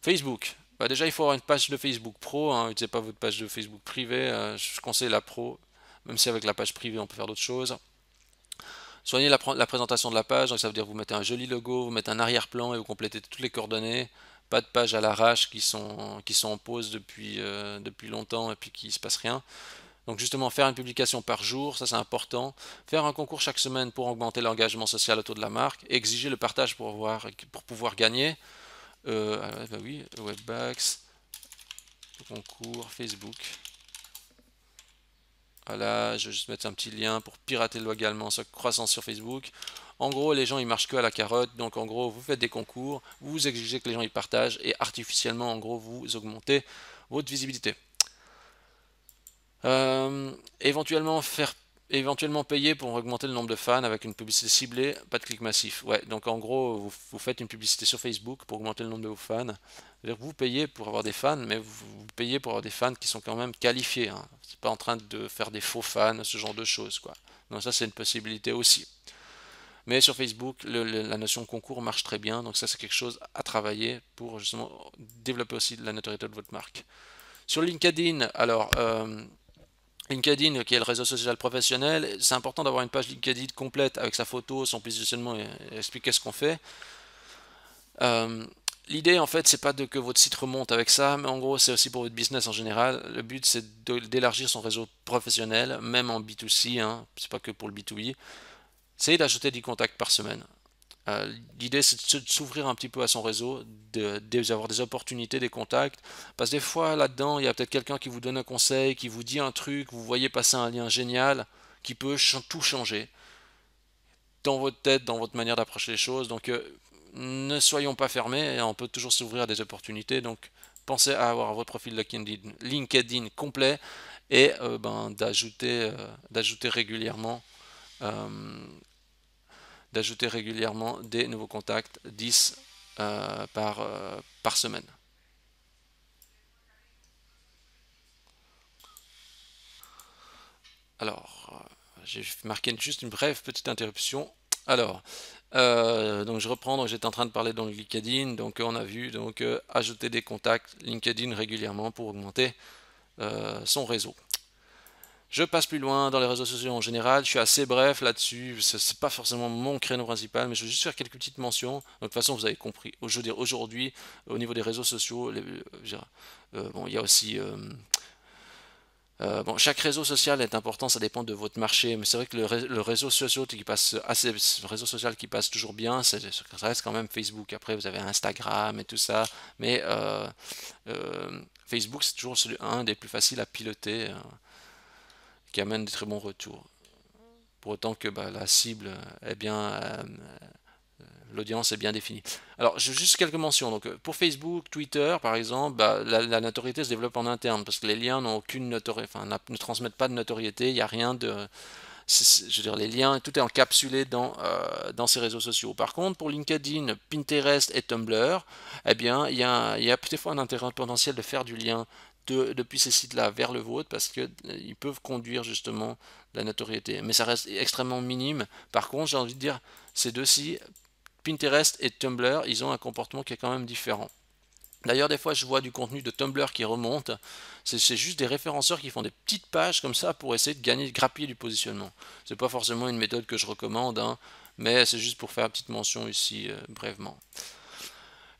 Facebook. Ben, déjà, il faut avoir une page de Facebook Pro, n'utilisez hein, pas votre page de Facebook privée, euh, je conseille la Pro, même si avec la page privée, on peut faire d'autres choses. Soignez la, présentation de la page, ça veut dire vous mettez un joli logo, vous mettez un arrière-plan et vous complétez toutes les coordonnées pas de pages à l'arrache qui sont, qui sont en pause depuis, euh, depuis longtemps et puis qui ne se passe rien. Donc justement, faire une publication par jour, ça c'est important. Faire un concours chaque semaine pour augmenter l'engagement social autour de la marque. Exiger le partage pour, pour pouvoir gagner. Euh, ah, bah oui, Webbacks, concours, Facebook. Voilà, je vais juste mettre un petit lien pour pirater également sa croissance sur Facebook. En gros, les gens ils marchent que à la carotte, donc en gros, vous faites des concours, vous exigez que les gens ils partagent et artificiellement, en gros, vous augmentez votre visibilité. Euh, éventuellement, faire éventuellement payer pour augmenter le nombre de fans avec une publicité ciblée, pas de clic massif. Ouais, donc en gros, vous, faites une publicité sur Facebook pour augmenter le nombre de vos fans. vous payez pour avoir des fans, mais vous, payez pour avoir des fans qui sont quand même qualifiés. Hein. C'est pas en train de faire des faux fans, ce genre de choses, quoi. Donc ça, c'est une possibilité aussi. Mais sur Facebook, la notion concours marche très bien, donc ça, c'est quelque chose à travailler pour justement développer aussi la notoriété de votre marque. Sur LinkedIn, alors... Euh, LinkedIn, qui est le réseau social professionnel, c'est important d'avoir une page LinkedIn complète avec sa photo, son positionnement et, expliquer ce qu'on fait. Euh, l'idée, en fait, c'est pas de que votre site remonte avec ça, mais en gros, c'est aussi pour votre business en général. Le but, c'est d'élargir son réseau professionnel, même en B2C, hein. c'est pas que pour le B2B. Essayez d'ajouter du contacts par semaine. Euh, l'idée, c'est de s'ouvrir un petit peu à son réseau, d'avoir des opportunités, des contacts. Parce que des fois, là-dedans, il y a peut-être quelqu'un qui vous donne un conseil, qui vous dit un truc, vous voyez passer un lien génial, qui peut tout changer dans votre tête, dans votre manière d'approcher les choses. Donc, euh, ne soyons pas fermés, on peut toujours s'ouvrir à des opportunités. Donc, pensez à avoir votre profil LinkedIn, complet et euh, ben, d'ajouter régulièrement d'ajouter régulièrement des nouveaux contacts, 10 euh, par, euh, par semaine. Alors, euh, j'ai marqué juste une brève petite interruption. Alors, donc je reprends, j'étais en train de parler dans LinkedIn, donc on a vu donc ajouter des contacts LinkedIn régulièrement pour augmenter son réseau. Je passe plus loin dans les réseaux sociaux en général. Je suis assez bref là-dessus. C'est pas forcément mon créneau principal, mais je veux juste faire quelques petites mentions. de toute façon, vous avez compris. Je veux dire, aujourd'hui, au niveau des réseaux sociaux, euh, euh, bon, il y a aussi euh, bon, chaque réseau social est important, ça dépend de votre marché, mais c'est vrai que le, réseau social qui passe assez, réseau social qui passe toujours bien, ça reste quand même Facebook. Après, vous avez Instagram et tout ça, mais Facebook c'est toujours celui, un des plus faciles à piloter. Hein qui amène des très bons retours. Pour autant que bah, la cible est bien, euh, l'audience est bien définie. Alors, juste quelques mentions. Donc, euh, pour Facebook, Twitter, par exemple, bah, la, notoriété se développe en interne parce que les liens n'ont aucune notoriété, enfin, ne transmettent pas de notoriété. Il n'y a rien de, je veux dire, les liens, tout est encapsulé euh, dans, ces réseaux sociaux. Par contre, pour LinkedIn, Pinterest et Tumblr, eh bien, il y a, il y a peut-être un intérêt potentiel de faire du lien depuis ces sites-là vers le vôtre parce qu'ils euh, peuvent conduire justement la notoriété. Mais ça reste extrêmement minime. Par contre, j'ai envie de dire, ces deux-ci, Pinterest et Tumblr, ils ont un comportement qui est quand même différent. D'ailleurs, des fois, je vois du contenu de Tumblr qui remonte. C'est juste des référenceurs qui font des petites pages comme ça pour essayer de gagner, de grappiller du positionnement. C'est pas forcément une méthode que je recommande, hein, mais c'est juste pour faire une petite mention ici, euh, brèvement.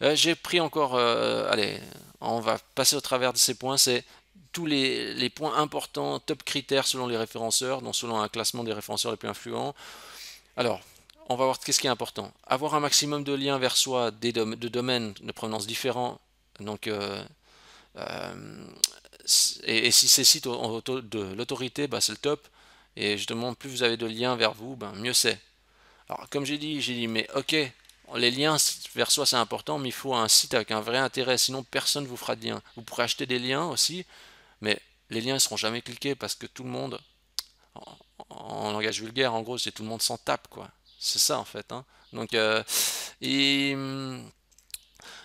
Euh, j'ai pris encore, euh, allez, on va passer au travers de ces points, c'est tous les, points importants, top critères selon les référenceurs, donc selon un classement des référenceurs les plus influents. Alors, on va voir qu'est-ce qui est important. Avoir un maximum de liens vers soi des de domaines de provenance différents, donc... Euh, et, si ces sites ont de l'autorité, bah, c'est le top. Et justement, plus vous avez de liens vers vous, bah, mieux c'est. Alors, comme j'ai dit, j'ai dit, mais ok, les liens vers soi, c'est important, mais il faut un site avec un vrai intérêt, sinon personne ne vous fera de lien. Vous pourrez acheter des liens aussi, mais les liens ne seront jamais cliqués parce que tout le monde, en, langage vulgaire, en gros, c'est tout le monde s'en tape, quoi. C'est ça, en fait. Hein. Donc, euh, hmm,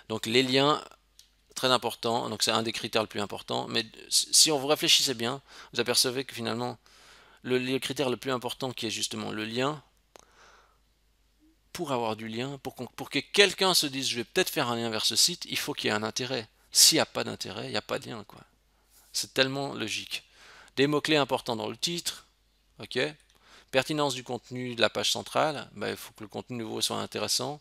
donc, les liens, très important, donc c'est un des critères le plus important, mais si on vous réfléchissait bien, vous apercevez que finalement, le critère le plus important qui est justement le lien, pour avoir du lien, pour, que quelqu'un se dise je vais peut-être faire un lien vers ce site, il faut qu'il y ait un intérêt. S'il n'y a pas d'intérêt, il n'y a pas de lien. quoi. C'est tellement logique. Des mots-clés importants dans le titre, ok Pertinence du contenu de la page centrale, bah, il faut que le contenu nouveau soit intéressant.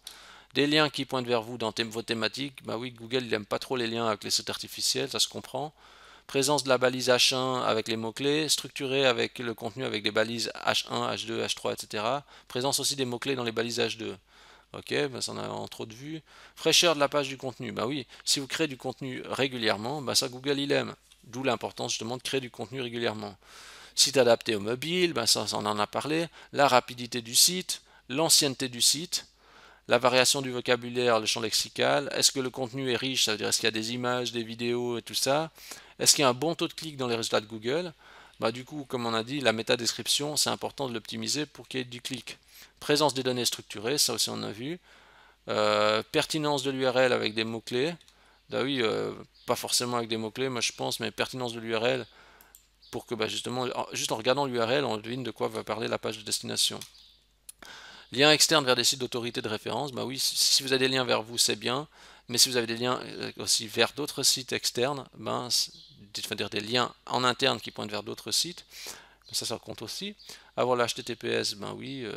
Des liens qui pointent vers vous dans vos thématiques, bah oui, Google n'aime pas trop les liens avec les sites artificiels, ça se comprend présence de la balise H1 avec les mots-clés, structuré avec le contenu avec des balises H1, H2, H3, etc. Présence aussi des mots-clés dans les balises H2. Ok, ben ça en a trop de vues. Fraîcheur de la page du contenu. Bah oui, si vous créez du contenu régulièrement, ben ça Google il aime. D'où l'importance justement de créer du contenu régulièrement. Site adapté au mobile, ben ça on en a parlé. La rapidité du site, l'ancienneté du site, la variation du vocabulaire, le champ lexical. Est-ce que le contenu est riche Ça veut dire est-ce qu'il y a des images, des vidéos et tout ça est-ce qu'il y a un bon taux de clic dans les résultats de Google bah, Du coup, comme on a dit, la description, c'est important de l'optimiser pour qu'il y ait du clic. Présence des données structurées, ça aussi on a vu. Euh, pertinence de l'URL avec des mots-clés. Bah oui, euh, pas forcément avec des mots-clés, moi je pense, mais pertinence de l'URL pour que bah, justement, juste en regardant l'URL, on devine de quoi va parler la page de destination. Liens externes vers des sites d'autorité de référence, bah oui, si vous avez des liens vers vous, c'est bien, mais si vous avez des liens euh, aussi vers d'autres sites externes, ben, des liens en interne qui pointent vers d'autres sites. Ben, ça, ça compte aussi. Avoir l'HTTPS, ben oui, euh,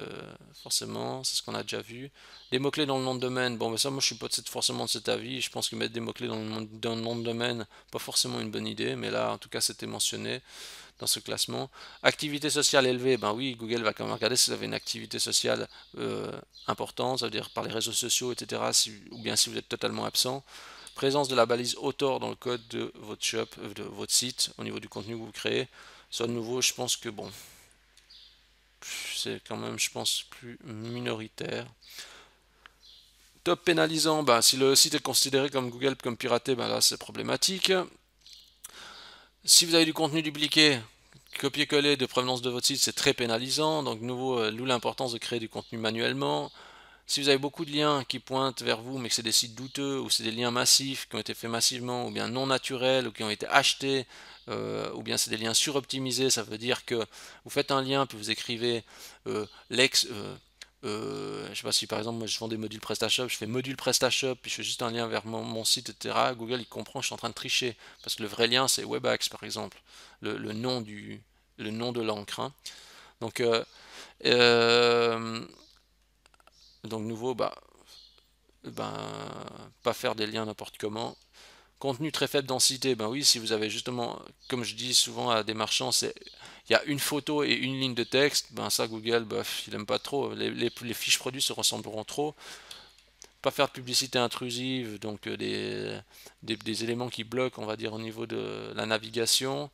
forcément, c'est ce qu'on a déjà vu. Des mots-clés dans le nom de domaine, bon, mais ben ça, moi, je suis pas forcément de cet avis. Je pense que mettre des mots-clés dans, le nom de domaine, pas forcément une bonne idée, mais là, en tout cas, c'était mentionné dans ce classement. Activité sociale élevée, ben oui, Google va quand même regarder si vous avez une activité sociale euh, importante, ça veut dire par les réseaux sociaux, etc., ou bien si vous êtes totalement absent présence de la balise auteur dans le code de votre shop, de votre site, au niveau du contenu que vous créez. Ça, de nouveau, je pense que bon, c'est quand même, je pense, plus minoritaire. Top pénalisant, bah, si le site est considéré comme Google comme piraté, ben là c'est problématique. Si vous avez du contenu dupliqué, copier-coller de provenance de votre site, c'est très pénalisant. Donc, nouveau, loue euh, l'importance de créer du contenu manuellement. Si vous avez beaucoup de liens qui pointent vers vous, mais que c'est des sites douteux, ou c'est des liens massifs qui ont été faits massivement, ou bien non naturels, ou qui ont été achetés, euh, ou bien c'est des liens suroptimisés, ça veut dire que vous faites un lien, puis vous écrivez euh, l'ex... Euh, je ne sais pas si par exemple moi je vends des modules PrestaShop, je fais module PrestaShop, puis je fais juste un lien vers mon, site, etc. Google il comprend que je suis en train de tricher, parce que le vrai lien c'est WebAx par exemple, le, nom, du, le nom de l'encre. Hein. Donc euh, donc nouveau, bah, ben, pas faire des liens n'importe comment. Contenu très faible densité, ben oui, si vous avez justement, comme je dis souvent à des marchands, c'est il y a une photo et une ligne de texte, ben ça Google, il n'aime pas trop. Les, fiches produits se ressembleront trop. Pas faire de publicité intrusive, donc euh, des, éléments qui bloquent, on va dire, au niveau de la navigation.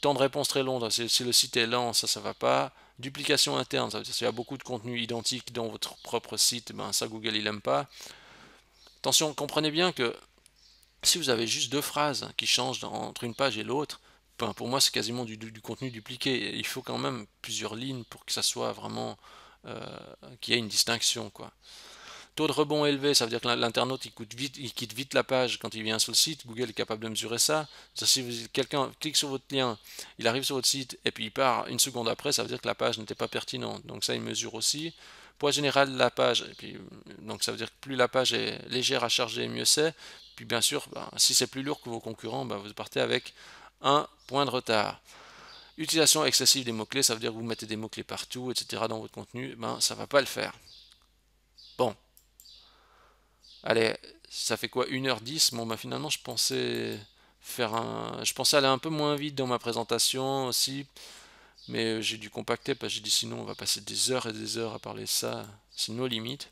Temps de réponse très long, si, si le site est lent, ça, ça va pas. Duplication interne, ça veut dire s'il y a beaucoup de contenu identique dans votre propre site, ben ça Google il n'aime pas. Attention, comprenez bien que si vous avez juste deux phrases qui changent entre une page et l'autre, ben, pour moi c'est quasiment du, contenu dupliqué. Il faut quand même plusieurs lignes pour que ça soit vraiment euh, qu'il y ait une distinction. quoi. Taux de rebond élevé, ça veut dire que l'internaute il, quitte vite la page quand il vient sur le site. Google est capable de mesurer ça. si quelqu'un clique sur votre lien, il arrive sur votre site et puis il part une seconde après, ça veut dire que la page n'était pas pertinente. Donc ça, il mesure aussi. Poids général de la page, donc ça veut dire que plus la page est légère à charger, mieux c'est. Puis bien sûr, ben, si c'est plus lourd que vos concurrents, ben, vous partez avec un point de retard. Utilisation excessive des mots-clés, ça veut dire que vous mettez des mots-clés partout, etc. dans votre contenu, ben, ça ne va pas le faire. Allez, ça fait quoi 1h10 Bon, bah, finalement, je pensais faire un. Je pensais aller un peu moins vite dans ma présentation aussi. Mais euh, j'ai dû compacter parce que j'ai dit sinon on va passer des heures et des heures à parler de ça. C'est nos limites.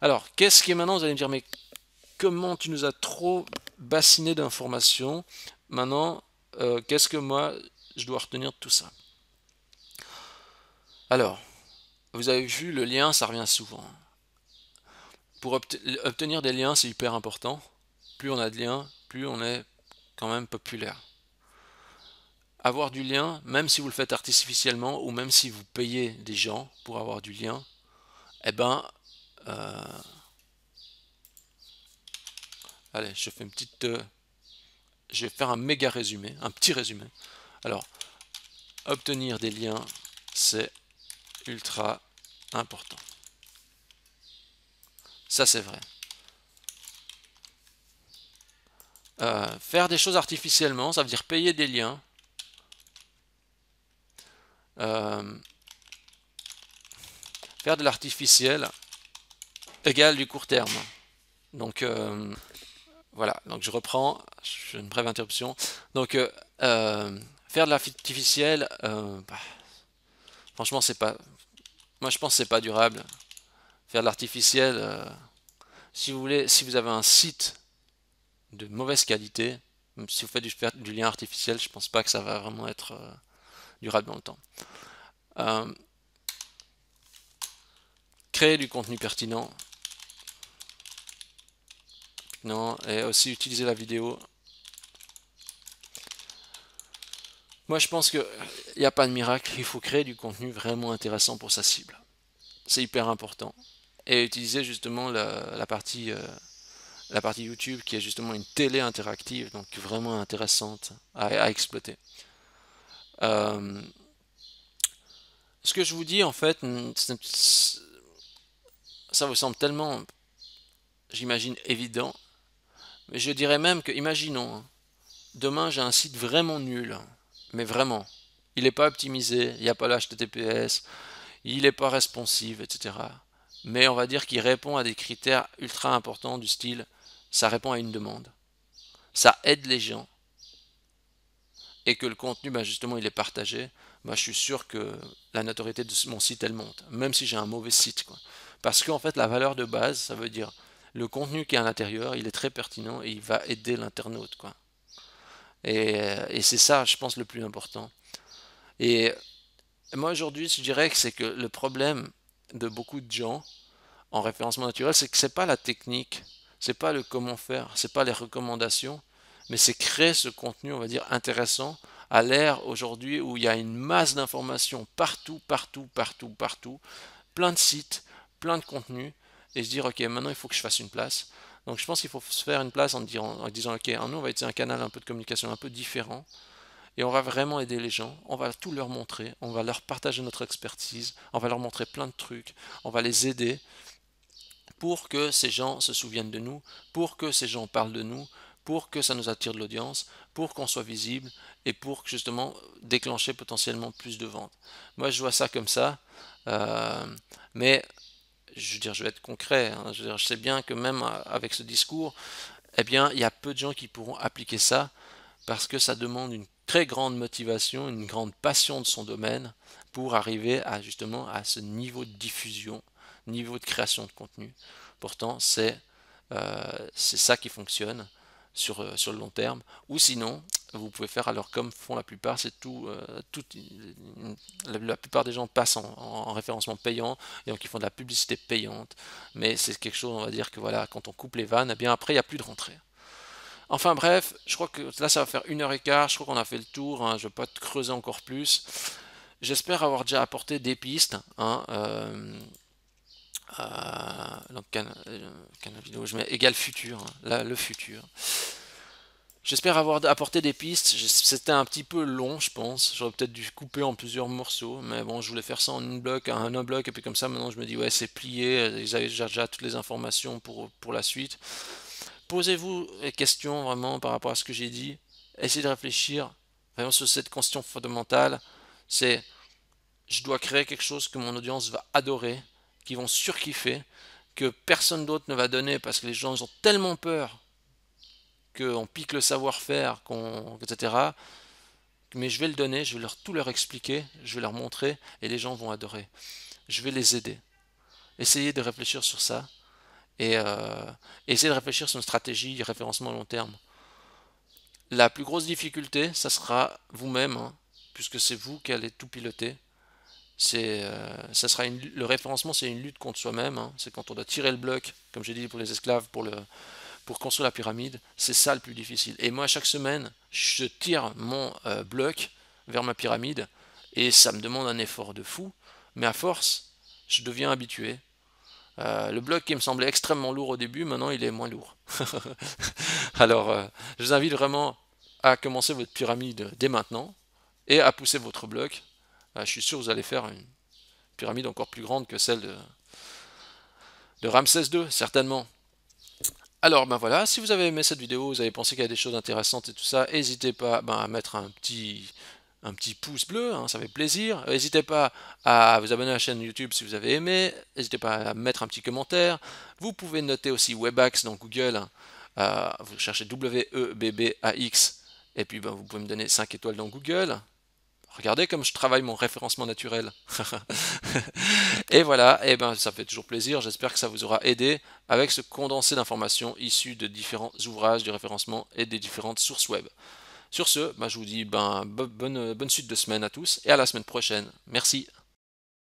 Alors, qu'est-ce qui est maintenant Vous allez me dire, mais comment tu nous as trop bassiné d'informations Maintenant, euh, qu'est-ce que moi je dois retenir de tout ça Alors, vous avez vu, le lien, ça revient souvent pour obtenir des liens, c'est hyper important. Plus on a de liens, plus on est quand même populaire. Avoir du lien, même si vous le faites artificiellement ou même si vous payez des gens pour avoir du lien, eh ben, euh, allez, je fais une petite, euh, je vais faire un méga résumé, un petit résumé. Alors, obtenir des liens, c'est ultra important. Ça, c'est vrai. Euh, faire des choses artificiellement, ça veut dire payer des liens. Euh, faire de l'artificiel égale du court terme. Donc euh, voilà, donc je reprends, je une brève interruption. Donc faire de l'artificiel, bah, franchement c'est pas, moi je pense que c'est pas durable faire de l'artificiel, euh, si vous voulez, si vous avez un site de mauvaise qualité, si vous faites du, lien artificiel, je pense pas que ça va vraiment être euh, durable dans le temps. Euh, créer du contenu pertinent. Non, et aussi utiliser la vidéo. Moi, je pense qu'il n'y a pas de miracle. Il faut créer du contenu vraiment intéressant pour sa cible. C'est hyper important et utiliser justement la, partie, euh, la partie YouTube qui est justement une télé interactive, donc vraiment intéressante à, exploiter. Euh, ce que je vous dis en fait, ça vous semble tellement, j'imagine, évident, mais je dirais même que, imaginons, hein, demain j'ai un site vraiment nul, mais vraiment, il n'est pas optimisé, il n'y a pas l'HTTPS, il n'est pas responsive, etc mais on va dire qu'il répond à des critères ultra importants du style ça répond à une demande, ça aide les gens, et que le contenu, bah, justement, il est partagé, Moi, je suis sûr que la notoriété de mon site, elle monte, même si j'ai un mauvais site. Quoi. Parce qu'en fait, la valeur de base, ça veut dire le contenu qui est à l'intérieur, il est très pertinent et il va aider l'internaute. Quoi. Et, euh, et c'est ça, je pense, le plus important. Et moi, aujourd'hui, je dirais que c'est que le problème, de beaucoup de gens en référencement naturel, c'est que ce n'est pas la technique, c'est pas le comment faire, c'est pas les recommandations, mais c'est créer ce contenu, on va dire, intéressant à l'ère aujourd'hui où il y a une masse d'informations partout, partout, partout, partout, plein de sites, plein de contenus, et se dire, ok, maintenant il faut que je fasse une place. Donc je pense qu'il faut se faire une place en, disant, en disant, ok, nous on va utiliser un canal un peu de communication un peu différent, et on va vraiment aider les gens, on va tout leur montrer, on va leur partager notre expertise, on va leur montrer plein de trucs, on va les aider pour que ces gens se souviennent de nous, pour que ces gens parlent de nous, pour que ça nous attire de l'audience, pour qu'on soit visible et pour justement déclencher potentiellement plus de ventes. Moi, je vois ça comme ça, euh, mais je veux dire, je vais être concret. Hein. je, sais bien que même euh, avec ce discours, eh bien, il y a peu de gens qui pourront appliquer ça parce que ça demande une très grande motivation, une grande passion de son domaine pour arriver à justement à ce niveau de diffusion, niveau de création de contenu. Pourtant, c'est euh, ça qui fonctionne sur, euh, sur le long terme. Ou sinon, vous pouvez faire alors comme font la plupart, c'est tout, euh, tout la, plupart des gens passent en, référencement payant et donc ils font de la publicité payante. Mais c'est quelque chose, on va dire que voilà, quand on coupe les vannes, et eh bien après il n'y a plus de rentrée. Enfin bref, je crois que là ça va faire une heure et quart, je crois qu'on a fait le tour, hein. je ne vais pas creuser encore plus. J'espère avoir déjà apporté des pistes. Hein. Euh, euh, euh, vidéo, je mets égal futur, hein. là, le futur. J'espère avoir apporté des pistes. C'était un petit peu long, je pense. J'aurais peut-être dû couper en plusieurs morceaux. Mais bon, je voulais faire ça en un bloc, en un bloc. Et puis comme ça, maintenant, je me dis, ouais, c'est plié. Ils avaient déjà, déjà toutes les informations pour, pour la suite posez-vous des questions vraiment par rapport à ce que j'ai dit. Essayez de réfléchir vraiment sur cette question fondamentale. C'est je dois créer quelque chose que mon audience va adorer, qu'ils vont surkiffer, que personne d'autre ne va donner parce que les gens ont tellement peur qu'on pique le savoir-faire, qu'on, etc. Mais je vais le donner, je vais leur, tout leur expliquer, je vais leur montrer et les gens vont adorer. Je vais les aider. Essayez de réfléchir sur ça et euh, essayer de réfléchir sur une stratégie référencement à long terme. La plus grosse difficulté, ça sera vous-même, hein, puisque c'est vous qui allez tout piloter. C'est, euh, ça sera le référencement, c'est une lutte contre soi-même. Hein. C'est quand on doit tirer le bloc, comme j'ai dit pour les esclaves, pour, le, pour construire la pyramide. C'est ça le plus difficile. Et moi, chaque semaine, je tire mon euh, bloc vers ma pyramide et ça me demande un effort de fou. Mais à force, je deviens habitué euh, le bloc qui me semblait extrêmement lourd au début, maintenant il est moins lourd. Alors, euh, je vous invite vraiment à commencer votre pyramide dès maintenant et à pousser votre bloc. Euh, je suis sûr que vous allez faire une pyramide encore plus grande que celle de, de Ramsès II, certainement. Alors ben voilà, si vous avez aimé cette vidéo, vous avez pensé qu'il y a des choses intéressantes et tout ça, n'hésitez pas ben, à mettre un petit un petit pouce bleu, hein, ça fait plaisir. N'hésitez pas à vous abonner à la chaîne YouTube si vous avez aimé. N'hésitez pas à mettre un petit commentaire. Vous pouvez noter aussi Webax dans Google. Hein. Euh, vous cherchez W-E-B-B-A-X. Et puis ben, vous pouvez me donner 5 étoiles dans Google. Regardez comme je travaille mon référencement naturel. et voilà, et ben, ça fait toujours plaisir. J'espère que ça vous aura aidé avec ce condensé d'informations issues de différents ouvrages du référencement et des différentes sources web. Sur ce, bah, je vous dis ben, bonne, bonne suite de semaine à tous et à la semaine prochaine. Merci.